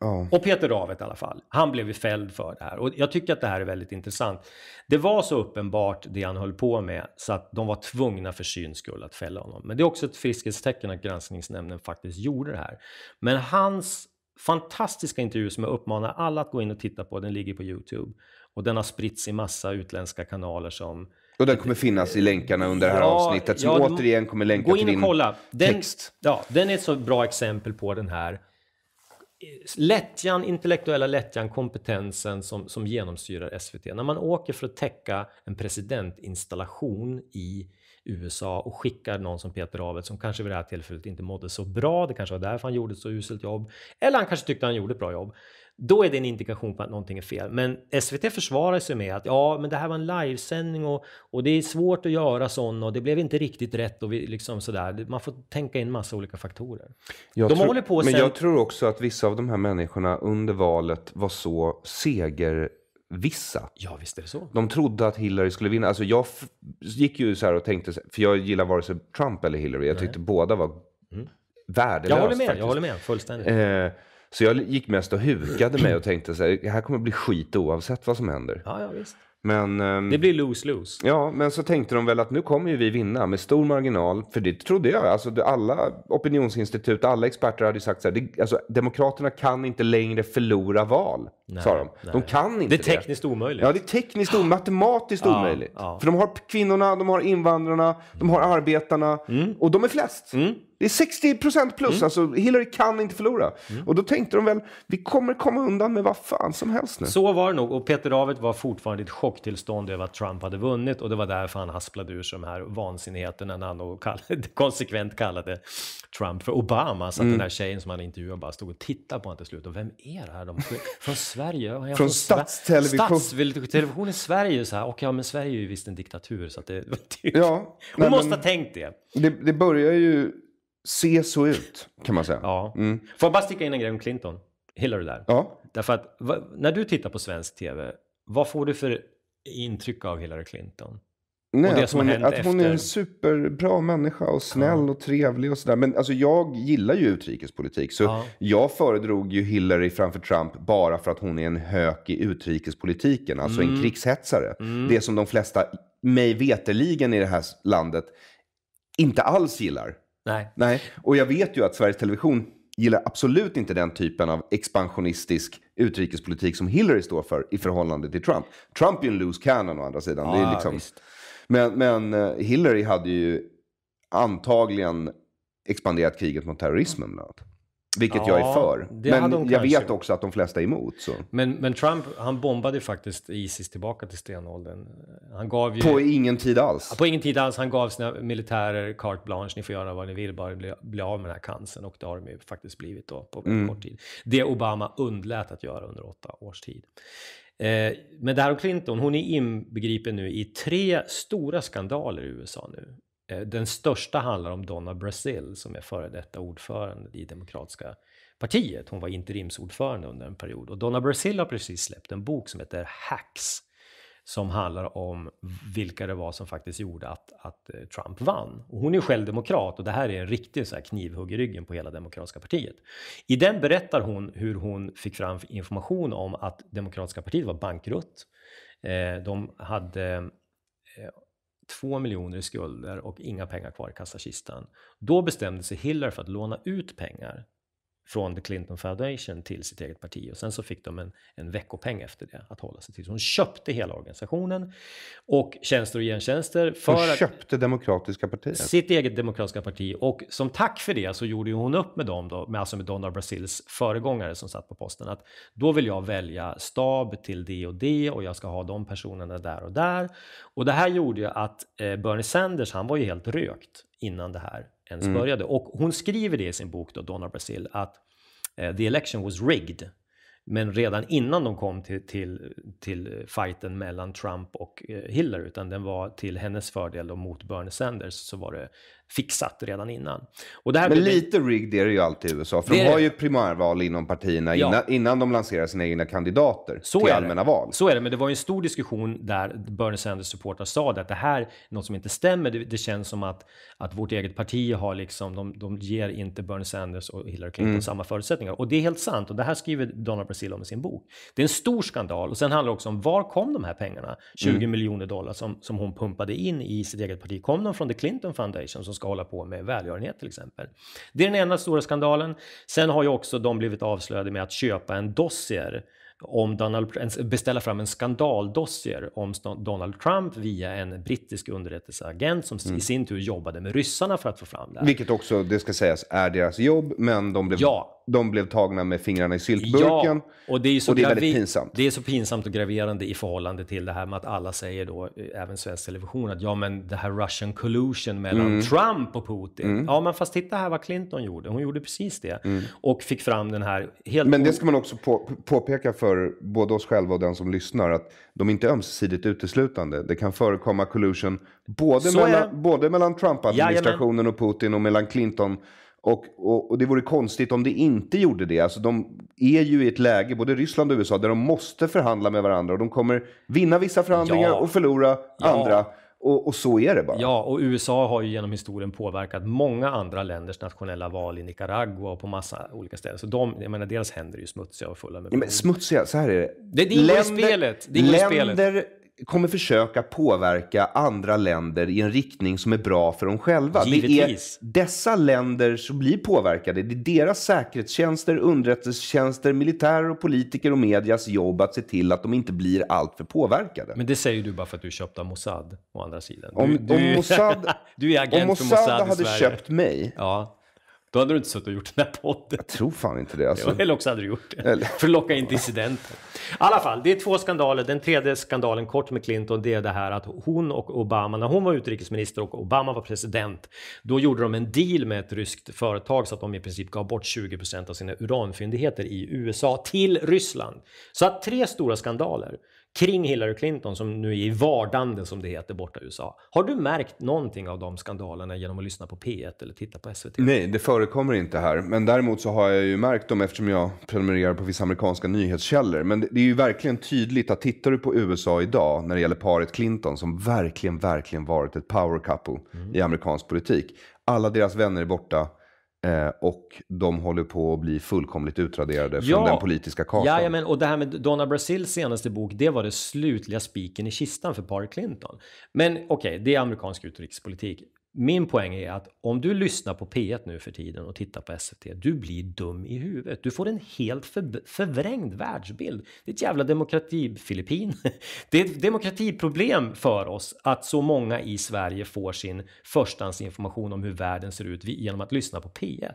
Oh. Och Peter Ravet i alla fall. Han blev ju fälld för det här. Och jag tycker att det här är väldigt intressant. Det var så uppenbart det han höll på med så att de var tvungna för syns skull att fälla honom. Men det är också ett friskhetstecken att granskningsnämnden faktiskt gjorde det här. Men hans fantastiska intervju som jag uppmanar alla att gå in och titta på. Den ligger på Youtube. Och den har spritts i massa utländska kanaler som... Och den kommer finnas i länkarna under det här ja, avsnittet, som ja, återigen kommer länka gå in och till din kolla. Den, text. Ja, den är ett så bra exempel på den här eh, lättjan, intellektuella lättjan, kompetensen som, som genomsyrar SVT. När man åker för att täcka en presidentinstallation i USA och skickar någon som Peter Avet som kanske vid det här tillfället inte mådde så bra. Det kanske var därför han gjorde ett så uselt jobb. Eller han kanske tyckte han gjorde ett bra jobb. Då är det en indikation på att någonting är fel. Men SVT försvarar sig med att ja, men det här var en livesändning och, och det är svårt att göra sådana och det blev inte riktigt rätt och vi, liksom sådär. Man får tänka in massa olika faktorer. Jag de tror, håller på sen... Men jag tror också att vissa av de här människorna under valet var så seger vissa. Ja, visst är det så. De trodde att Hillary skulle vinna. Alltså jag gick ju så här och tänkte, för jag gillar vare sig Trump eller Hillary. Jag tyckte båda var mm. värdelösa. Jag håller med, faktiskt. jag håller med fullständigt. Eh, så jag gick mest och hukade mig och tänkte så här, här kommer bli skit oavsett vad som händer. Ja, ja, visst. Men, det ehm, blir lose-lose. Ja, men så tänkte de väl att nu kommer ju vi vinna med stor marginal. För det trodde jag. Alltså, alla opinionsinstitut, alla experter hade sagt så här. Det, alltså, demokraterna kan inte längre förlora val, nej, sa de. Nej. De kan inte det. är tekniskt det. omöjligt. Ja, det är tekniskt omöjligt. Matematiskt ja, omöjligt. Ja. För de har kvinnorna, de har invandrarna, mm. de har mm. arbetarna mm. och de är flest. Mm. Det är 60% plus, mm. alltså Hillary kan inte förlora. Mm. Och då tänkte de väl, vi kommer komma undan med vad fan som helst nu. Så var det nog, och Peter David var fortfarande i ett chocktillstånd över att Trump hade vunnit och det var därför han hasplade ur sig de här vansinnigheterna när han kallade, konsekvent kallade Trump för Obama. Så att mm. den här tjejen som han intervjuade bara stod och tittade på honom till slut. Och vem är det här? De, från Sverige? från, från statstelevision. Statstelevision i Sverige, så här. Och ja, men Sverige är ju visst en diktatur så att det... Hon ja, måste men, ha tänkt det. det. Det börjar ju se så ut, kan man säga. Ja. Mm. Får jag bara sticka in en grej om Clinton? Hillary där. Ja. Därför att va, när du tittar på svensk tv, vad får du för intryck av Hillary Clinton? Nej, att hon, är, att hon, är en superbra människa och snäll ja. och trevlig och sådär. Men alltså, jag gillar ju utrikespolitik. Så ja. jag föredrog ju Hillary framför Trump bara för att hon är en hök i utrikespolitiken. Alltså mm. en krigshetsare. Mm. Det som de flesta, mig veterligen i det här landet, inte alls gillar. Nej. Nej. Och jag vet ju att Sveriges Television gillar absolut inte den typen av expansionistisk utrikespolitik som Hillary står för i förhållande till Trump. Trump är ju en loose cannon å andra sidan. Ja, det är ah, liksom... Visst. men, men eh, Hillary hade ju antagligen expanderat kriget mot terrorismen bland annat. Vilket ja, jag är för. Men jag vet också att de flesta är emot. Så. Men, men Trump, han bombade ju faktiskt Isis tillbaka till stenåldern. Han gav ju, på ingen tid alls? På ingen tid alls. Han gav sina militärer carte blanche, ni får göra vad ni vill, bara bli, bli av med den här cancern. Och det har de ju faktiskt blivit då på mm. kort tid. Det Obama undlät att göra under åtta års tid. Eh, men det här Clinton, hon är inbegripen nu i tre stora skandaler i USA nu. Eh, den största handlar om Donna Brazil som är före detta ordförande i Demokratiska partiet. Hon var interimsordförande under en period. Och Donna Brazil har precis släppt en bok som heter Hacks som handlar om vilka det var som faktiskt gjorde att, att eh, Trump vann. Och hon är själv demokrat och det här är en riktig så här knivhugg i ryggen på hela Demokratiska partiet. I den berättar hon hur hon fick fram information om att Demokratiska partiet var bankrutt. Eh, de hade 2 miljoner i skulder och inga pengar kvar i kassakistan. Då bestämde sig Hiller för att låna ut pengar från The Clinton Foundation till sitt eget parti. Och sen så fick de en, en veckopeng efter det att hålla sig till. Så hon köpte hela organisationen och tjänster och gentjänster. För hon köpte att, Demokratiska partiet? Sitt eget Demokratiska parti. Och som tack för det så gjorde hon upp med dem, då, med, alltså med Donna Brasils föregångare som satt på posten, att då vill jag välja stab till det och det och jag ska ha de personerna där och där. Och det här gjorde ju att eh, Bernie Sanders, han var ju helt rökt innan det här ens mm. började. Och hon skriver det i sin bok då, Donna Brazil, att eh, the election was rigged. Men redan innan de kom till, till, till fighten mellan Trump och eh, Hillary, utan den var till hennes fördel och mot Bernie Sanders, så var det fixat redan innan. Och det här Men lite rigged är det ju alltid i USA, för det de har ju primärval inom partierna ja. innan, innan de lanserar sina egna kandidater Så till allmänna val. Så är det, men det var ju en stor diskussion där Bernie Sanders supportrar sa att det här är något som inte stämmer. Det, det, känns som att, att vårt eget parti har liksom, de, de ger inte Bernie Sanders och Hillary Clinton mm. samma förutsättningar. Och det är helt sant, och det här skriver Donald Brasil om i sin bok. Det är en stor skandal, och sen handlar det också om var kom de här pengarna, 20 mm. miljoner dollar som, som hon pumpade in i sitt eget parti, kom de från The Clinton Foundation som ska hålla på med välgörenhet till exempel. Det är den enda stora skandalen. Sen har ju också de blivit avslöjade med att köpa en dossier om Donald, beställa fram en skandaldossier om Donald Trump via en brittisk underrättelseagent som mm. i sin tur jobbade med ryssarna för att få fram det här. Vilket också, det ska sägas, är deras jobb, men de blev ja de blev tagna med fingrarna i syltburken. Ja, och det är, så och det är väldigt pinsamt. Det är så pinsamt och graverande i förhållande till det här med att alla säger då, eh, även svensk television, att ja men det här Russian collusion mellan mm. Trump och Putin. Mm. Ja men fast titta här vad Clinton gjorde. Hon gjorde precis det. Mm. Och fick fram den här helt... Men det ska man också på, påpeka för både oss själva och den som lyssnar att de är inte ömsesidigt uteslutande. Det kan förekomma collusion både, mellan, är... både mellan Trump-administrationen ja, och Putin och mellan Clinton och, och, och, det vore konstigt om det inte gjorde det. Alltså de är ju i ett läge, både Ryssland och USA, där de måste förhandla med varandra. Och de kommer vinna vissa förhandlingar ja. och förlora ja. andra. Och, och, så är det bara. Ja, och USA har ju genom historien påverkat många andra länders nationella val i Nicaragua och på massa olika ställen. Så de, jag menar, deras händer är ju smutsiga och fulla med... Ja, men smutsiga, så här är det. Det, det ingår i spelet. Det ingår länder i spelet kommer försöka påverka andra länder i en riktning som är bra för dem själva. Givetvis. Det är dessa länder som blir påverkade. Det är deras säkerhetstjänster, underrättelsetjänster, militärer och politiker och medias jobb att se till att de inte blir alltför påverkade. Men det säger du bara för att du köpte Mossad, å andra sidan. Du, om, du, om Mossad, du är agent om Mossad, för Mossad hade köpt mig, ja. Då hade du inte suttit och gjort den här podden. Jag tror fan inte det. Alltså. Eller också hade du gjort det. Eller... För att locka in dissidenter. I alla fall, det är två skandaler. Den tredje skandalen kort med Clinton, det är det här att hon och Obama, när hon var utrikesminister och Obama var president, då gjorde de en deal med ett ryskt företag så att de i princip gav bort 20 av sina uranfyndigheter i USA till Ryssland. Så att tre stora skandaler kring Hillary Clinton som nu är i vardande, som det heter, borta i USA. Har du märkt någonting av de skandalerna genom att lyssna på P1 eller titta på SVT? Nej, det förekommer inte här. Men däremot så har jag ju märkt dem eftersom jag prenumererar på vissa amerikanska nyhetskällor. Men det är ju verkligen tydligt att tittar du på USA idag när det gäller paret Clinton som verkligen, verkligen varit ett power couple mm. i amerikansk politik. Alla deras vänner är borta, Eh, och de håller på att bli fullkomligt utraderade ja, från den politiska kartan. Ja, men och det här med Donna Brazils senaste bok, det var det slutliga spiken i kistan för Park Clinton. Men okej, okay, det är amerikansk utrikespolitik. Min poäng är att om du lyssnar på P1 nu för tiden och tittar på SVT, du blir dum i huvudet. Du får en helt för, förvrängd världsbild. Det är ett jävla demokratifilippin. Det är ett demokratiproblem för oss att så många i Sverige får sin förstahandsinformation om hur världen ser ut genom att lyssna på P1.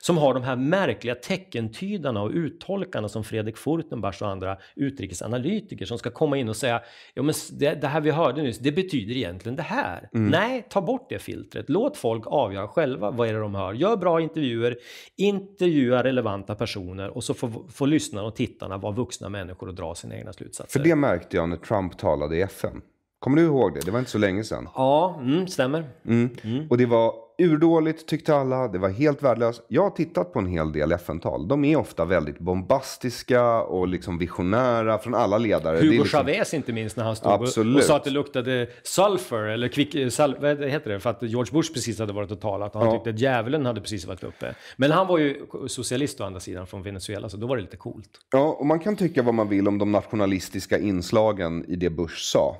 Som har de här märkliga teckentydarna och uttolkarna som Fredrik Furtenbach och andra utrikesanalytiker som ska komma in och säga ja, men det, det här vi hörde nyss, det betyder egentligen det här. Mm. Nej, ta bort det filtret. Låt folk avgöra själva vad är det de hör. Gör bra intervjuer, intervjua relevanta personer och så får, får lyssnarna och tittarna vara vuxna människor och dra sina egna slutsatser. För det märkte jag när Trump talade i FN. Kommer du ihåg det? Det var inte så länge sedan. Ja, mm, stämmer. Mm. Mm. Och det var Urdåligt tyckte alla, det var helt värdelöst. Jag har tittat på en hel del FN-tal. De är ofta väldigt bombastiska och liksom visionära från alla ledare. Hugo liksom... Chavez inte minst när han stod Absolut. och sa att det luktade sulfur, eller kvick, sal, vad heter det, för att George Bush precis hade varit och talat. och Han ja. tyckte att djävulen hade precis varit uppe. Men han var ju socialist å andra sidan från Venezuela, så då var det lite coolt. Ja, och man kan tycka vad man vill om de nationalistiska inslagen i det Bush sa.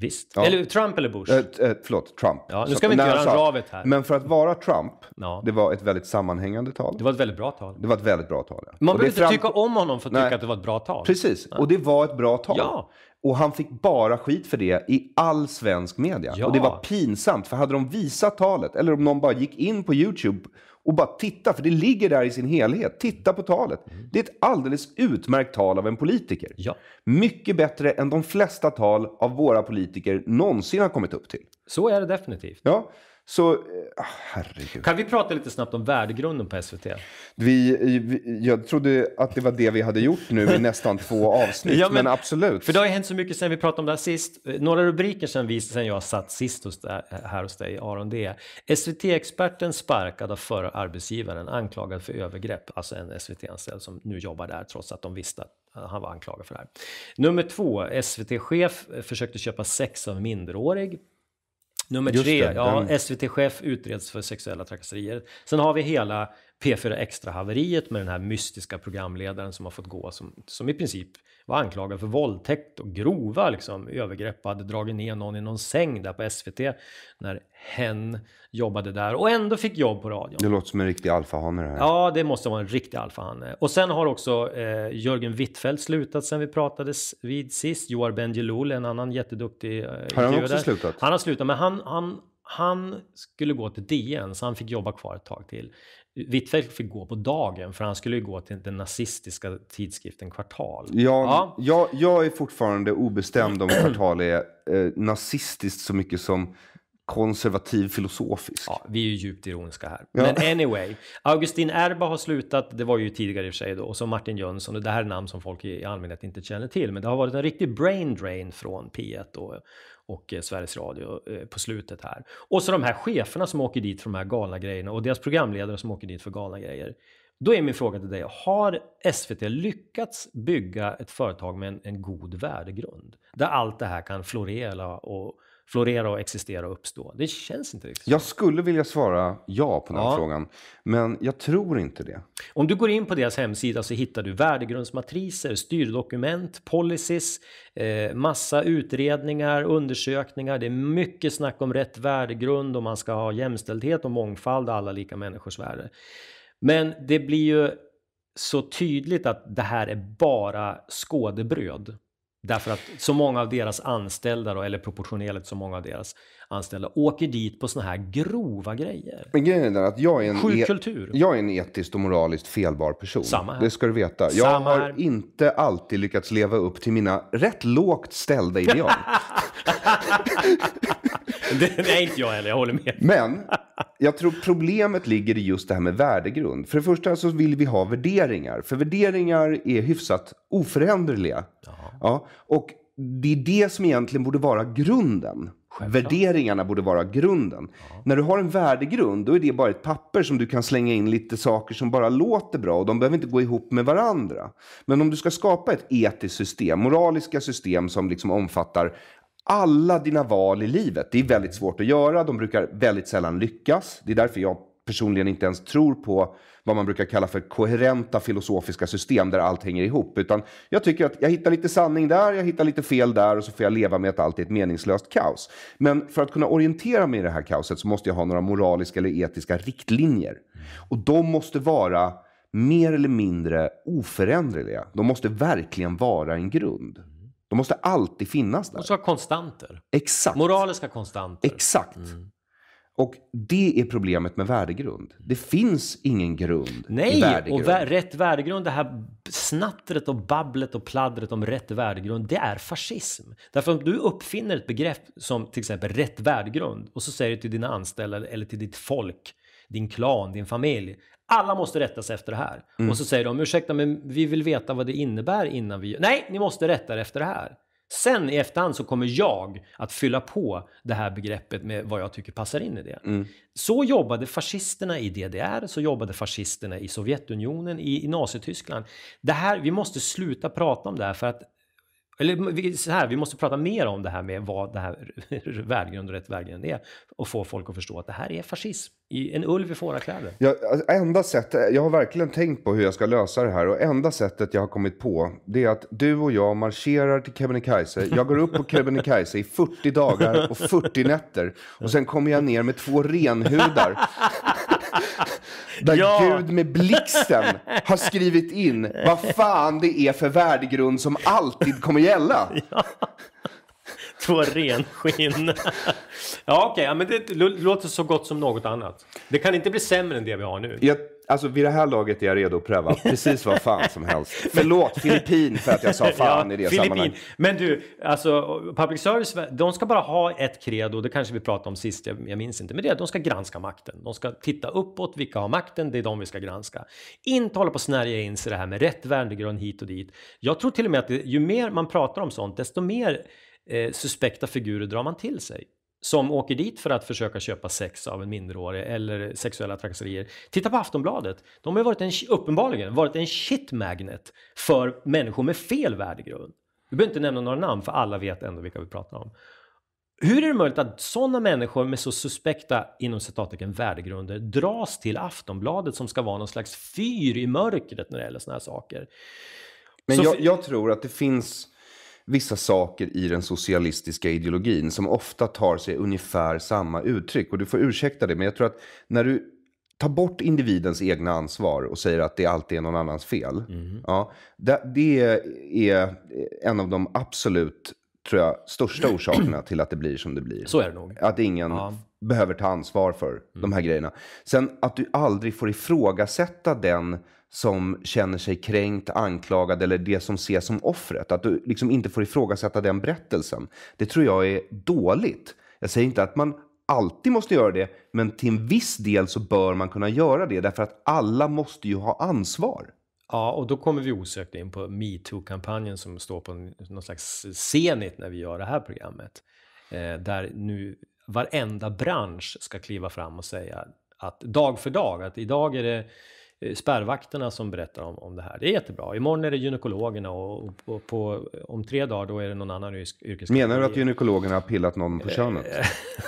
Visst. Ja. Eller Trump eller Bush? Eh, eh, förlåt, Trump. Ja, nu ska vi inte göra en ravet här. Men för att vara Trump, ja. det var ett väldigt sammanhängande tal. Det var ett väldigt bra tal. Det var ett väldigt bra tal, ja. Man behöver inte Trump... tycka om honom för att Nej. tycka att det var ett bra tal. Precis, Nej. och det var ett bra tal. Ja. Och han fick bara skit för det i all svensk media. Ja. Och det var pinsamt, för hade de visat talet, eller om någon bara gick in på YouTube och bara titta, för det ligger där i sin helhet. Titta på talet. Mm. Det är ett alldeles utmärkt tal av en politiker. Ja. Mycket bättre än de flesta tal av våra politiker någonsin har kommit upp till. Så är det definitivt. Ja, så, oh, herregud. Kan vi prata lite snabbt om värdegrunden på SVT? Vi, jag trodde att det var det vi hade gjort nu i nästan två avsnitt, ja, men, men, absolut. För det har ju hänt så mycket sen vi pratade om det här sist. Eh, några rubriker sen, vi, sen jag satt sist hos, eh, här hos dig, Aron, det är SVT-experten sparkad av förra arbetsgivaren, anklagad för övergrepp, alltså en SVT-anställd som nu jobbar där trots att de visste att han var anklagad för det här. Nummer två, SVT-chef försökte köpa sex av minderårig. Nummer Just tre, det, ja, den... SVT-chef utreds för sexuella trakasserier. Sen har vi hela P4 Extra-haveriet med den här mystiska programledaren som har fått gå som, som i princip var anklagad för våldtäkt och grova liksom, övergrepp och hade dragit ner någon i någon säng där på SVT när hen jobbade där och ändå fick jobb på radion. Det låter som en riktig alfahane det här. Ja, det måste vara en riktig alfahane. Och sen har också eh, Jörgen Wittfeldt slutat sen vi pratades vid sist. Joar Bendjelloul, en annan jätteduktig eh, Har han också där. slutat? Han har slutat, men han, han han skulle gå till DN, så han fick jobba kvar ett tag till. Hvitfeldt fick gå på dagen, för han skulle ju gå till den nazistiska tidskriften Kvartal. Jag, ja. jag, jag är fortfarande obestämd om Kvartal är eh, nazistiskt så mycket som konservativ filosofisk. Ja, vi är ju djupt ironiska här. Ja. Men anyway, Augustin Erba har slutat, det var ju tidigare i och för sig då, och så Martin Jönsson, och det här är namn som folk i allmänhet inte känner till, men det har varit en riktig brain drain från P1 och, och eh, Sveriges Radio eh, på slutet här. Och så de här cheferna som åker dit för de här galna grejerna och deras programledare som åker dit för galna grejer. Då är min fråga till dig, har SVT lyckats bygga ett företag med en, en god värdegrund? Där allt det här kan florera och, florera och existera och uppstå. Det känns inte riktigt så. Jag skulle vilja svara ja på den ja. frågan, men jag tror inte det. Om du går in på deras hemsida så hittar du värdegrundsmatriser, styrdokument, policies, eh, massa utredningar, undersökningar. Det är mycket snack om rätt värdegrund om man ska ha jämställdhet och mångfald och alla lika människors värde. Men det blir ju så tydligt att det här är bara skådebröd. Därför att så många av deras anställda, då, eller proportionellt så många av deras anställda, åker dit på såna här grova grejer. Men grejen är att jag är en, Sjuk e- kultur. jag är en etiskt och moraliskt felbar person. Samma här. Det ska du veta. Jag har här. inte alltid lyckats leva upp till mina rätt lågt ställda ideal. det är inte jag heller, jag håller med. Men jag tror problemet ligger i just det här med värdegrund. För det första så vill vi ha värderingar. För värderingar är hyfsat oföränderliga. Ja. och det är det som egentligen borde vara grunden. Självklart. Värderingarna borde vara grunden. Ja. När du har en värdegrund, då är det bara ett papper som du kan slänga in lite saker som bara låter bra och de behöver inte gå ihop med varandra. Men om du ska skapa ett etiskt system, moraliska system som liksom omfattar alla dina val i livet. Det är väldigt svårt att göra, de brukar väldigt sällan lyckas. Det är därför jag personligen inte ens tror på vad man brukar kalla för koherenta filosofiska system där allt hänger ihop. Utan jag tycker att jag hittar lite sanning där, jag hittar lite fel där och så får jag leva med att allt är ett meningslöst kaos. Men för att kunna orientera mig i det här kaoset så måste jag ha några moraliska eller etiska riktlinjer. Och de måste vara mer eller mindre oföränderliga. De måste verkligen vara en grund. De måste alltid finnas där. De ska vara konstanter. Exakt. Moraliska konstanter. Exakt. Mm. Och det är problemet med värdegrund. Det finns ingen grund Nej, i värdegrund. och vä rätt värdegrund, det här snattret och babblet och pladdret om rätt värdegrund, det är fascism. Därför om du uppfinner ett begrepp som till exempel rätt värdegrund och så säger du till dina anställda eller till ditt folk, din klan, din familj, alla måste rätta sig efter det här. Mm. Och så säger de, ursäkta men vi vill veta vad det innebär innan vi... Nej, ni måste rätta er efter det här. Sen i efterhand så kommer jag att fylla på det här begreppet med vad jag tycker passar in i det. Mm. Så jobbade fascisterna i DDR, så jobbade fascisterna i Sovjetunionen, i, i Nazityskland. Det här, vi måste sluta prata om det här för att eller så här, vi måste prata mer om det här med vad det här värdegrund och rätt värdegrund är och få folk att förstå att det här är fascism. en ulv i fårakläder. Ja, alltså, jag har verkligen tänkt på hur jag ska lösa det här och enda sättet jag har kommit på det är att du och jag marscherar till Kebnekaise. Jag går upp på Kebnekaise i 40 dagar och 40 nätter och sen kommer jag ner med två renhudar Där ja. Gud med blixten har skrivit in vad fan det är för värdegrund som alltid kommer gälla. Ja. Två renskinn. ja, okej, okay. ja, men det låter så gott som något annat. Det kan inte bli sämre än det vi har nu. Jag Alltså vid det här laget är jag redo att pröva precis vad fan som helst. Förlåt Filippin för att jag sa fan ja, i det Filippin. sammanhanget. Men du, alltså public service, de ska bara ha ett credo, det kanske vi pratade om sist, jag, jag minns inte, men det är att de ska granska makten. De ska titta uppåt, vilka har makten, det är de vi ska granska. Inte hålla på och snärja in sig det här med rätt värdegrund hit och dit. Jag tror till och med att det, ju mer man pratar om sånt, desto mer eh, suspekta figurer drar man till sig som åker dit för att försöka köpa sex av en minderårig eller sexuella trakasserier. Titta på Aftonbladet. De har varit en, uppenbarligen varit en shit magnet för människor med fel värdegrund. Du behöver inte nämna några namn för alla vet ändå vilka vi pratar om. Hur är det möjligt att sådana människor med så suspekta inom citattecken värdegrunder dras till Aftonbladet som ska vara någon slags fyr i mörkret när det gäller sådana här saker? Men så jag, jag tror att det finns vissa saker i den socialistiska ideologin som ofta tar sig ungefär samma uttryck. Och du får ursäkta det, men jag tror att när du tar bort individens egna ansvar och säger att det alltid är någon annans fel. Mm. Ja, det, det är en av de absolut tror jag, största orsakerna till att det blir som det blir. Så är det nog. Att ingen ja. behöver ta ansvar för mm. de här mm. grejerna. Sen att du aldrig får ifrågasätta den som känner sig kränkt, anklagad eller det som ses som offret. Att du liksom inte får ifrågasätta den berättelsen. Det tror jag är dåligt. Jag säger inte att man alltid måste göra det, men till en viss del så bör man kunna göra det därför att alla måste ju ha ansvar. Ja, och då kommer vi osökt in på metoo-kampanjen som står på någon slags scenit när vi gör det här programmet. Eh, där nu varenda bransch ska kliva fram och säga att dag för dag, att idag är det Eh, spärrvakterna som berättar om, om det här. Det är jättebra. Imorgon är det gynekologerna och, och, på, om tre dagar då är det någon annan yrkeskategori. Menar du att gynekologerna har pillat någon på eh, könet?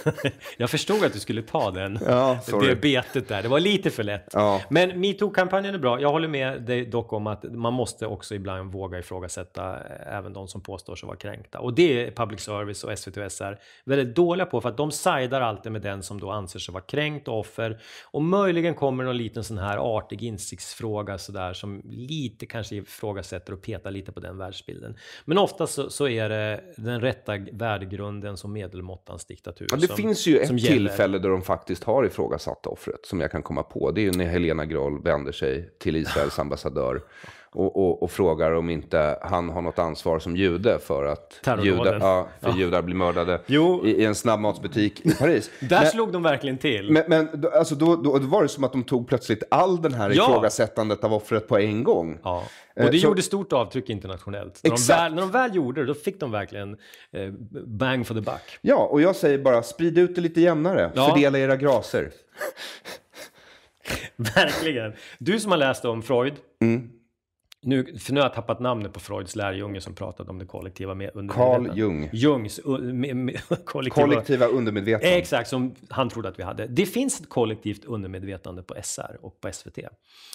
jag förstod att du skulle ta den, ja, sorry. det betet där. Det var lite för lätt. Ja. Men metoo-kampanjen är bra. Jag håller med dig dock om att man måste också ibland våga ifrågasätta eh, även de som påstår sig vara kränkta. Och det är public service och SVT och SR väldigt dåliga på för att de sidar alltid med den som då anser sig vara kränkt och offer. Och möjligen kommer någon liten sån här artig personlig insiktsfråga sådär som lite kanske ifrågasätter och petar lite på den världsbilden. Men ofta så, så, är det den rätta värdegrunden som medelmåttans diktatur ja, Det som, finns ju ett tillfälle där de faktiskt har ifrågasatt offret som jag kan komma på. Det är ju när Helena Groll vänder sig till Israels ambassadör och, och, och, frågar om inte han har något ansvar som jude för att judar, ja, för ja. judar blir mördade jo. I, i en snabbmatsbutik i Paris. Där men, slog de verkligen till. Men, men alltså, då, då, då, var det som att de tog plötsligt all den här ja. ifrågasättandet av offret på en gång. Ja. Och eh, det Så, gjorde stort avtryck internationellt. När, exakt. De väl, när de väl gjorde det, då fick de verkligen eh, bang for the buck. Ja, och jag säger bara sprid ut det lite jämnare. Ja. Fördela era graser. verkligen. Du som har läst om Freud. Mm nu, för nu har jag tappat namnet på Freuds lärjunge som pratade om det kollektiva med undermedvetna. Carl Jung. Jungs med, med, kollektiva, kollektiva undermedvetna. Eh, exakt, som han trodde att vi hade. Det finns ett kollektivt undermedvetande på SR och på SVT.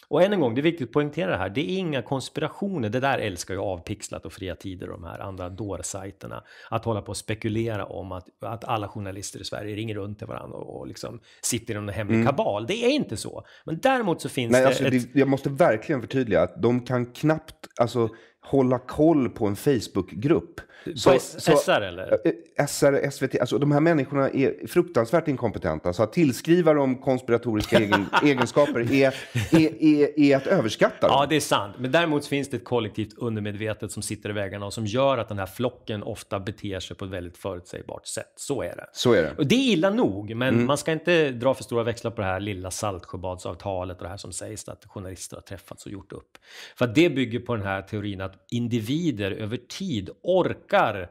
Och än en gång, det är viktigt att poängtera det här. Det är inga konspirationer. Det där älskar ju Avpixlat och Fria Tider och de här andra dårsajterna. Att hålla på och spekulera om att, att alla journalister i Sverige ringer runt till varandra och, och liksom sitter i någon hemlig mm. kabal. Det är inte så. Men däremot så finns Nej, det... Alltså, ett... det jag måste verkligen förtydliga att de kan knappt alltså, hålla koll på en Facebookgrupp så, så, SR eller? Eh, SR, SVT, alltså de här människorna är fruktansvärt inkompetenta. Så att tillskriva dem konspiratoriska egen, egenskaper är, är, är, är att överskatta dem. Ja, det är sant. Men däremot finns det ett kollektivt undermedvetet som sitter i vägarna och som gör att den här flocken ofta beter sig på ett väldigt förutsägbart sätt. Så är det. Så är det. Och det är illa nog, men mm. man ska inte dra för stora växlar på det här lilla Saltsjöbadsavtalet och det här som sägs att journalister har träffats och gjort upp. För att det bygger på den här teorin att individer över tid orkar råkar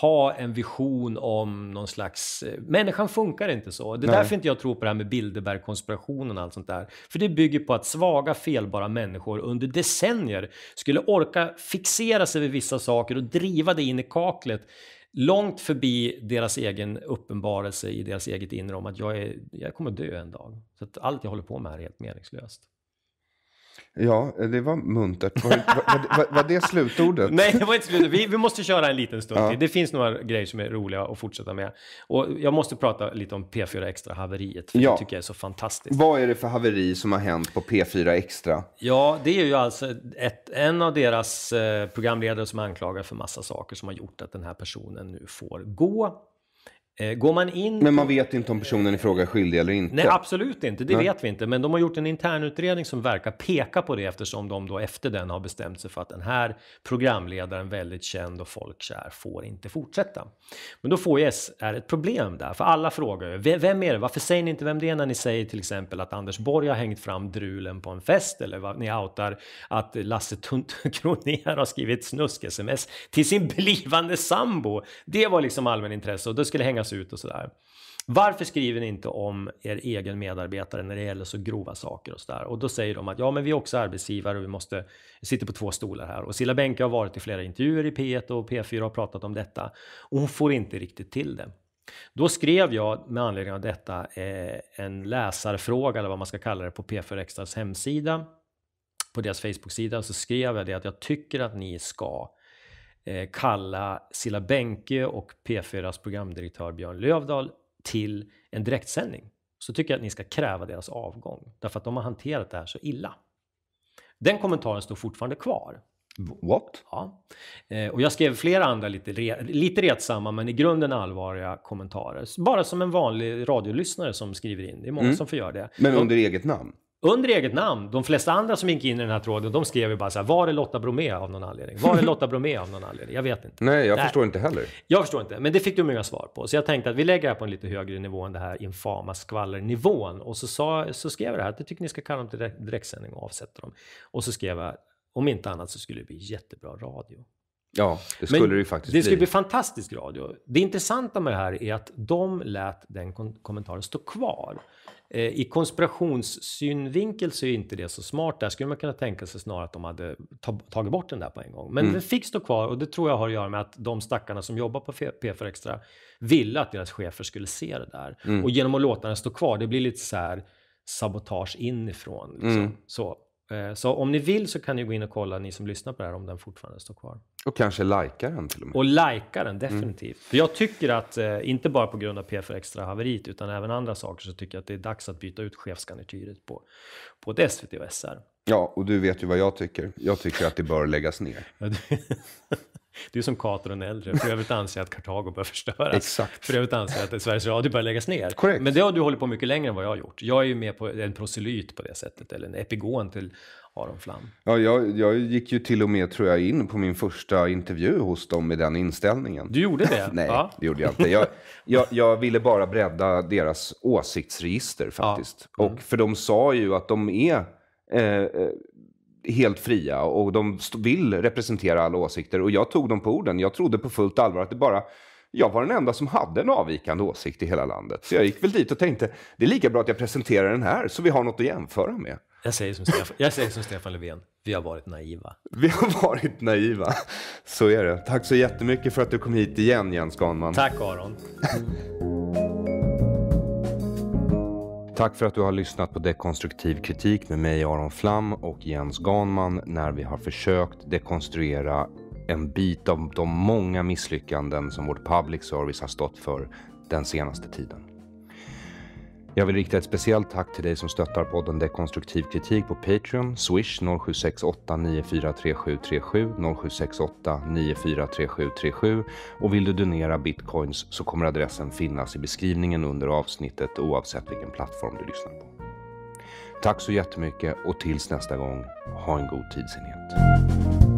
ha en vision om någon slags... Eh, människan funkar inte så. Det är Nej. därför inte jag tror på det här med Bilderbergkonspirationen och allt sånt där. För det bygger på att svaga, felbara människor under decennier skulle orka fixera sig vid vissa saker och driva det in i kaklet långt förbi deras egen uppenbarelse i deras eget inre om att jag, är, jag kommer dö en dag. Så att allt jag håller på med här är helt meningslöst. Ja, det var muntert. Var, var, var, var det slutordet? Nej, det var inte slutordet. Vi, vi måste köra en liten stund ja. till. Det finns några grejer som är roliga att fortsätta med. Och jag måste prata lite om P4 Extra-haveriet, för ja. det tycker jag är så fantastiskt. Vad är det för haveri som har hänt på P4 Extra? Ja, det är ju alltså ett, en av deras eh, programledare som är anklagad för massa saker som har gjort att den här personen nu får gå Eh, går man in... Men man vet inte om personen i fråga är skyldig eller inte? Nej, absolut inte. Det Nej. vet vi inte. Men de har gjort en internutredning som verkar peka på det eftersom de då efter den har bestämt sig för att den här programledaren, väldigt känd och folkkär, får inte fortsätta. Men då får ju SR ett problem där, för alla frågar ju vem är det? Varför säger ni inte vem det är när ni säger till exempel att Anders Borg har hängt fram drulen på en fest eller ni outar att Lasse Kronér har skrivit snusk-sms till sin blivande sambo. Det var liksom allmänintresse och det skulle hänga skickas ut och sådär. Varför skriver ni inte om er egen medarbetare när det gäller så grova saker och sådär? Och då säger de att ja, men vi är också arbetsgivare och vi måste, sitter på två stolar här. Och Silla Benke har varit i flera intervjuer i P1 och P4 och pratat om detta och hon får inte riktigt till det. Då skrev jag med anledning av detta eh, en läsarfråga eller vad man ska kalla det på P4 Extras hemsida. På deras Facebook-sida så skrev jag det att jag tycker att ni ska Eh, kalla Silla Bänke och P4s programdirektör Björn Lövdahl till en direktsändning så tycker jag att ni ska kräva deras avgång därför att de har hanterat det här så illa. Den kommentaren står fortfarande kvar. What? Ja. Eh, och jag skrev flera andra lite, re, lite retsamma men i grunden allvarliga kommentarer. Bara som en vanlig radiolyssnare som skriver in. Det är många mm. som får göra det. Men under eget namn? under eget namn, de flesta andra som gick in i den här tråden, de skrev ju bara så här, var är Lotta Bromé av någon anledning? Var är Lotta Bromé av någon anledning? Jag vet inte. Nej, jag Nej. förstår inte heller. Jag förstår inte, men det fick du inga svar på. Så jag tänkte att vi lägger det här på en lite högre nivå än den här infama skvallernivån. Och så, sa, så skrev jag det här, att jag tycker ni ska kalla dem till direktsändning och avsätta dem. Och så skrev jag, om inte annat så skulle det bli jättebra radio. Ja, det skulle Men det ju faktiskt Det skulle bli. fantastisk radio. Det intressanta med det här är att de lät den kommentaren stå kvar. Eh, I konspirationssynvinkel så är inte det så smart. Där skulle man kunna tänka sig snarare att de hade tagit bort den där på en gång. Men mm. den fick stå kvar och det tror jag har att göra med att de stackarna som jobbar på P4 Extra ville att deras chefer skulle se det där. Mm. Och genom att låta den stå kvar, det blir lite så här sabotage inifrån. Liksom. Mm. Så. Eh, så om ni vill så kan ni gå in och kolla, ni som lyssnar på det här, om den fortfarande står kvar. Och kanske likea den till och med. Och likea den, mm. definitivt. Mm. För jag tycker att, eh, inte bara på grund av P4 Extra-haveriet, utan även andra saker, så tycker jag att det är dags att byta ut chefsgarnityret på, på SVT och SR. Ja, och du vet ju vad jag tycker. Jag tycker att det bör läggas ner. Du är som Cato den äldre. För övrigt anser jag att Kartago bör förstöras. Exakt. För övrigt anser jag att Sveriges Radio bör läggas ner. Correct. Men det har du hållit på mycket längre än vad jag har gjort. Jag är ju mer på en proselyt på det sättet, eller en epigon till Aron Flam. Ja, jag, jag gick ju till och med, tror jag, in på min första intervju hos dem med den inställningen. Du gjorde det? Nej, ja. det gjorde jag inte. Jag, jag, jag, ville bara bredda deras åsiktsregister faktiskt. Ja. Mm. Och För de sa ju att de är eh, helt fria och de vill representera alla åsikter. Och jag tog dem på orden. Jag trodde på fullt allvar att det bara jag var den enda som hade en avvikande åsikt i hela landet. Så jag gick väl dit och tänkte, det är lika bra att jag presenterar den här så vi har något att jämföra med. Jag säger, som Stefan, jag säger som Stefan Löfven, vi har varit naiva. Vi har varit naiva, så är det. Tack så jättemycket för att du kom hit igen Jens Ganman. Tack Aron. Tack för att du har lyssnat på Dekonstruktiv kritik med mig Aron Flam och Jens Ganman när vi har försökt dekonstruera en bit av de många misslyckanden som vårt public service har stått för den senaste tiden. Jag vill rikta ett speciellt tack till dig som stöttar podden Dekonstruktiv kritik på Patreon, Swish 0768 943737 0768 943737 och vill du donera bitcoins så kommer adressen finnas i beskrivningen under avsnittet oavsett vilken plattform du lyssnar på. Tack så jättemycket och tills nästa gång, ha en god tidsenhet.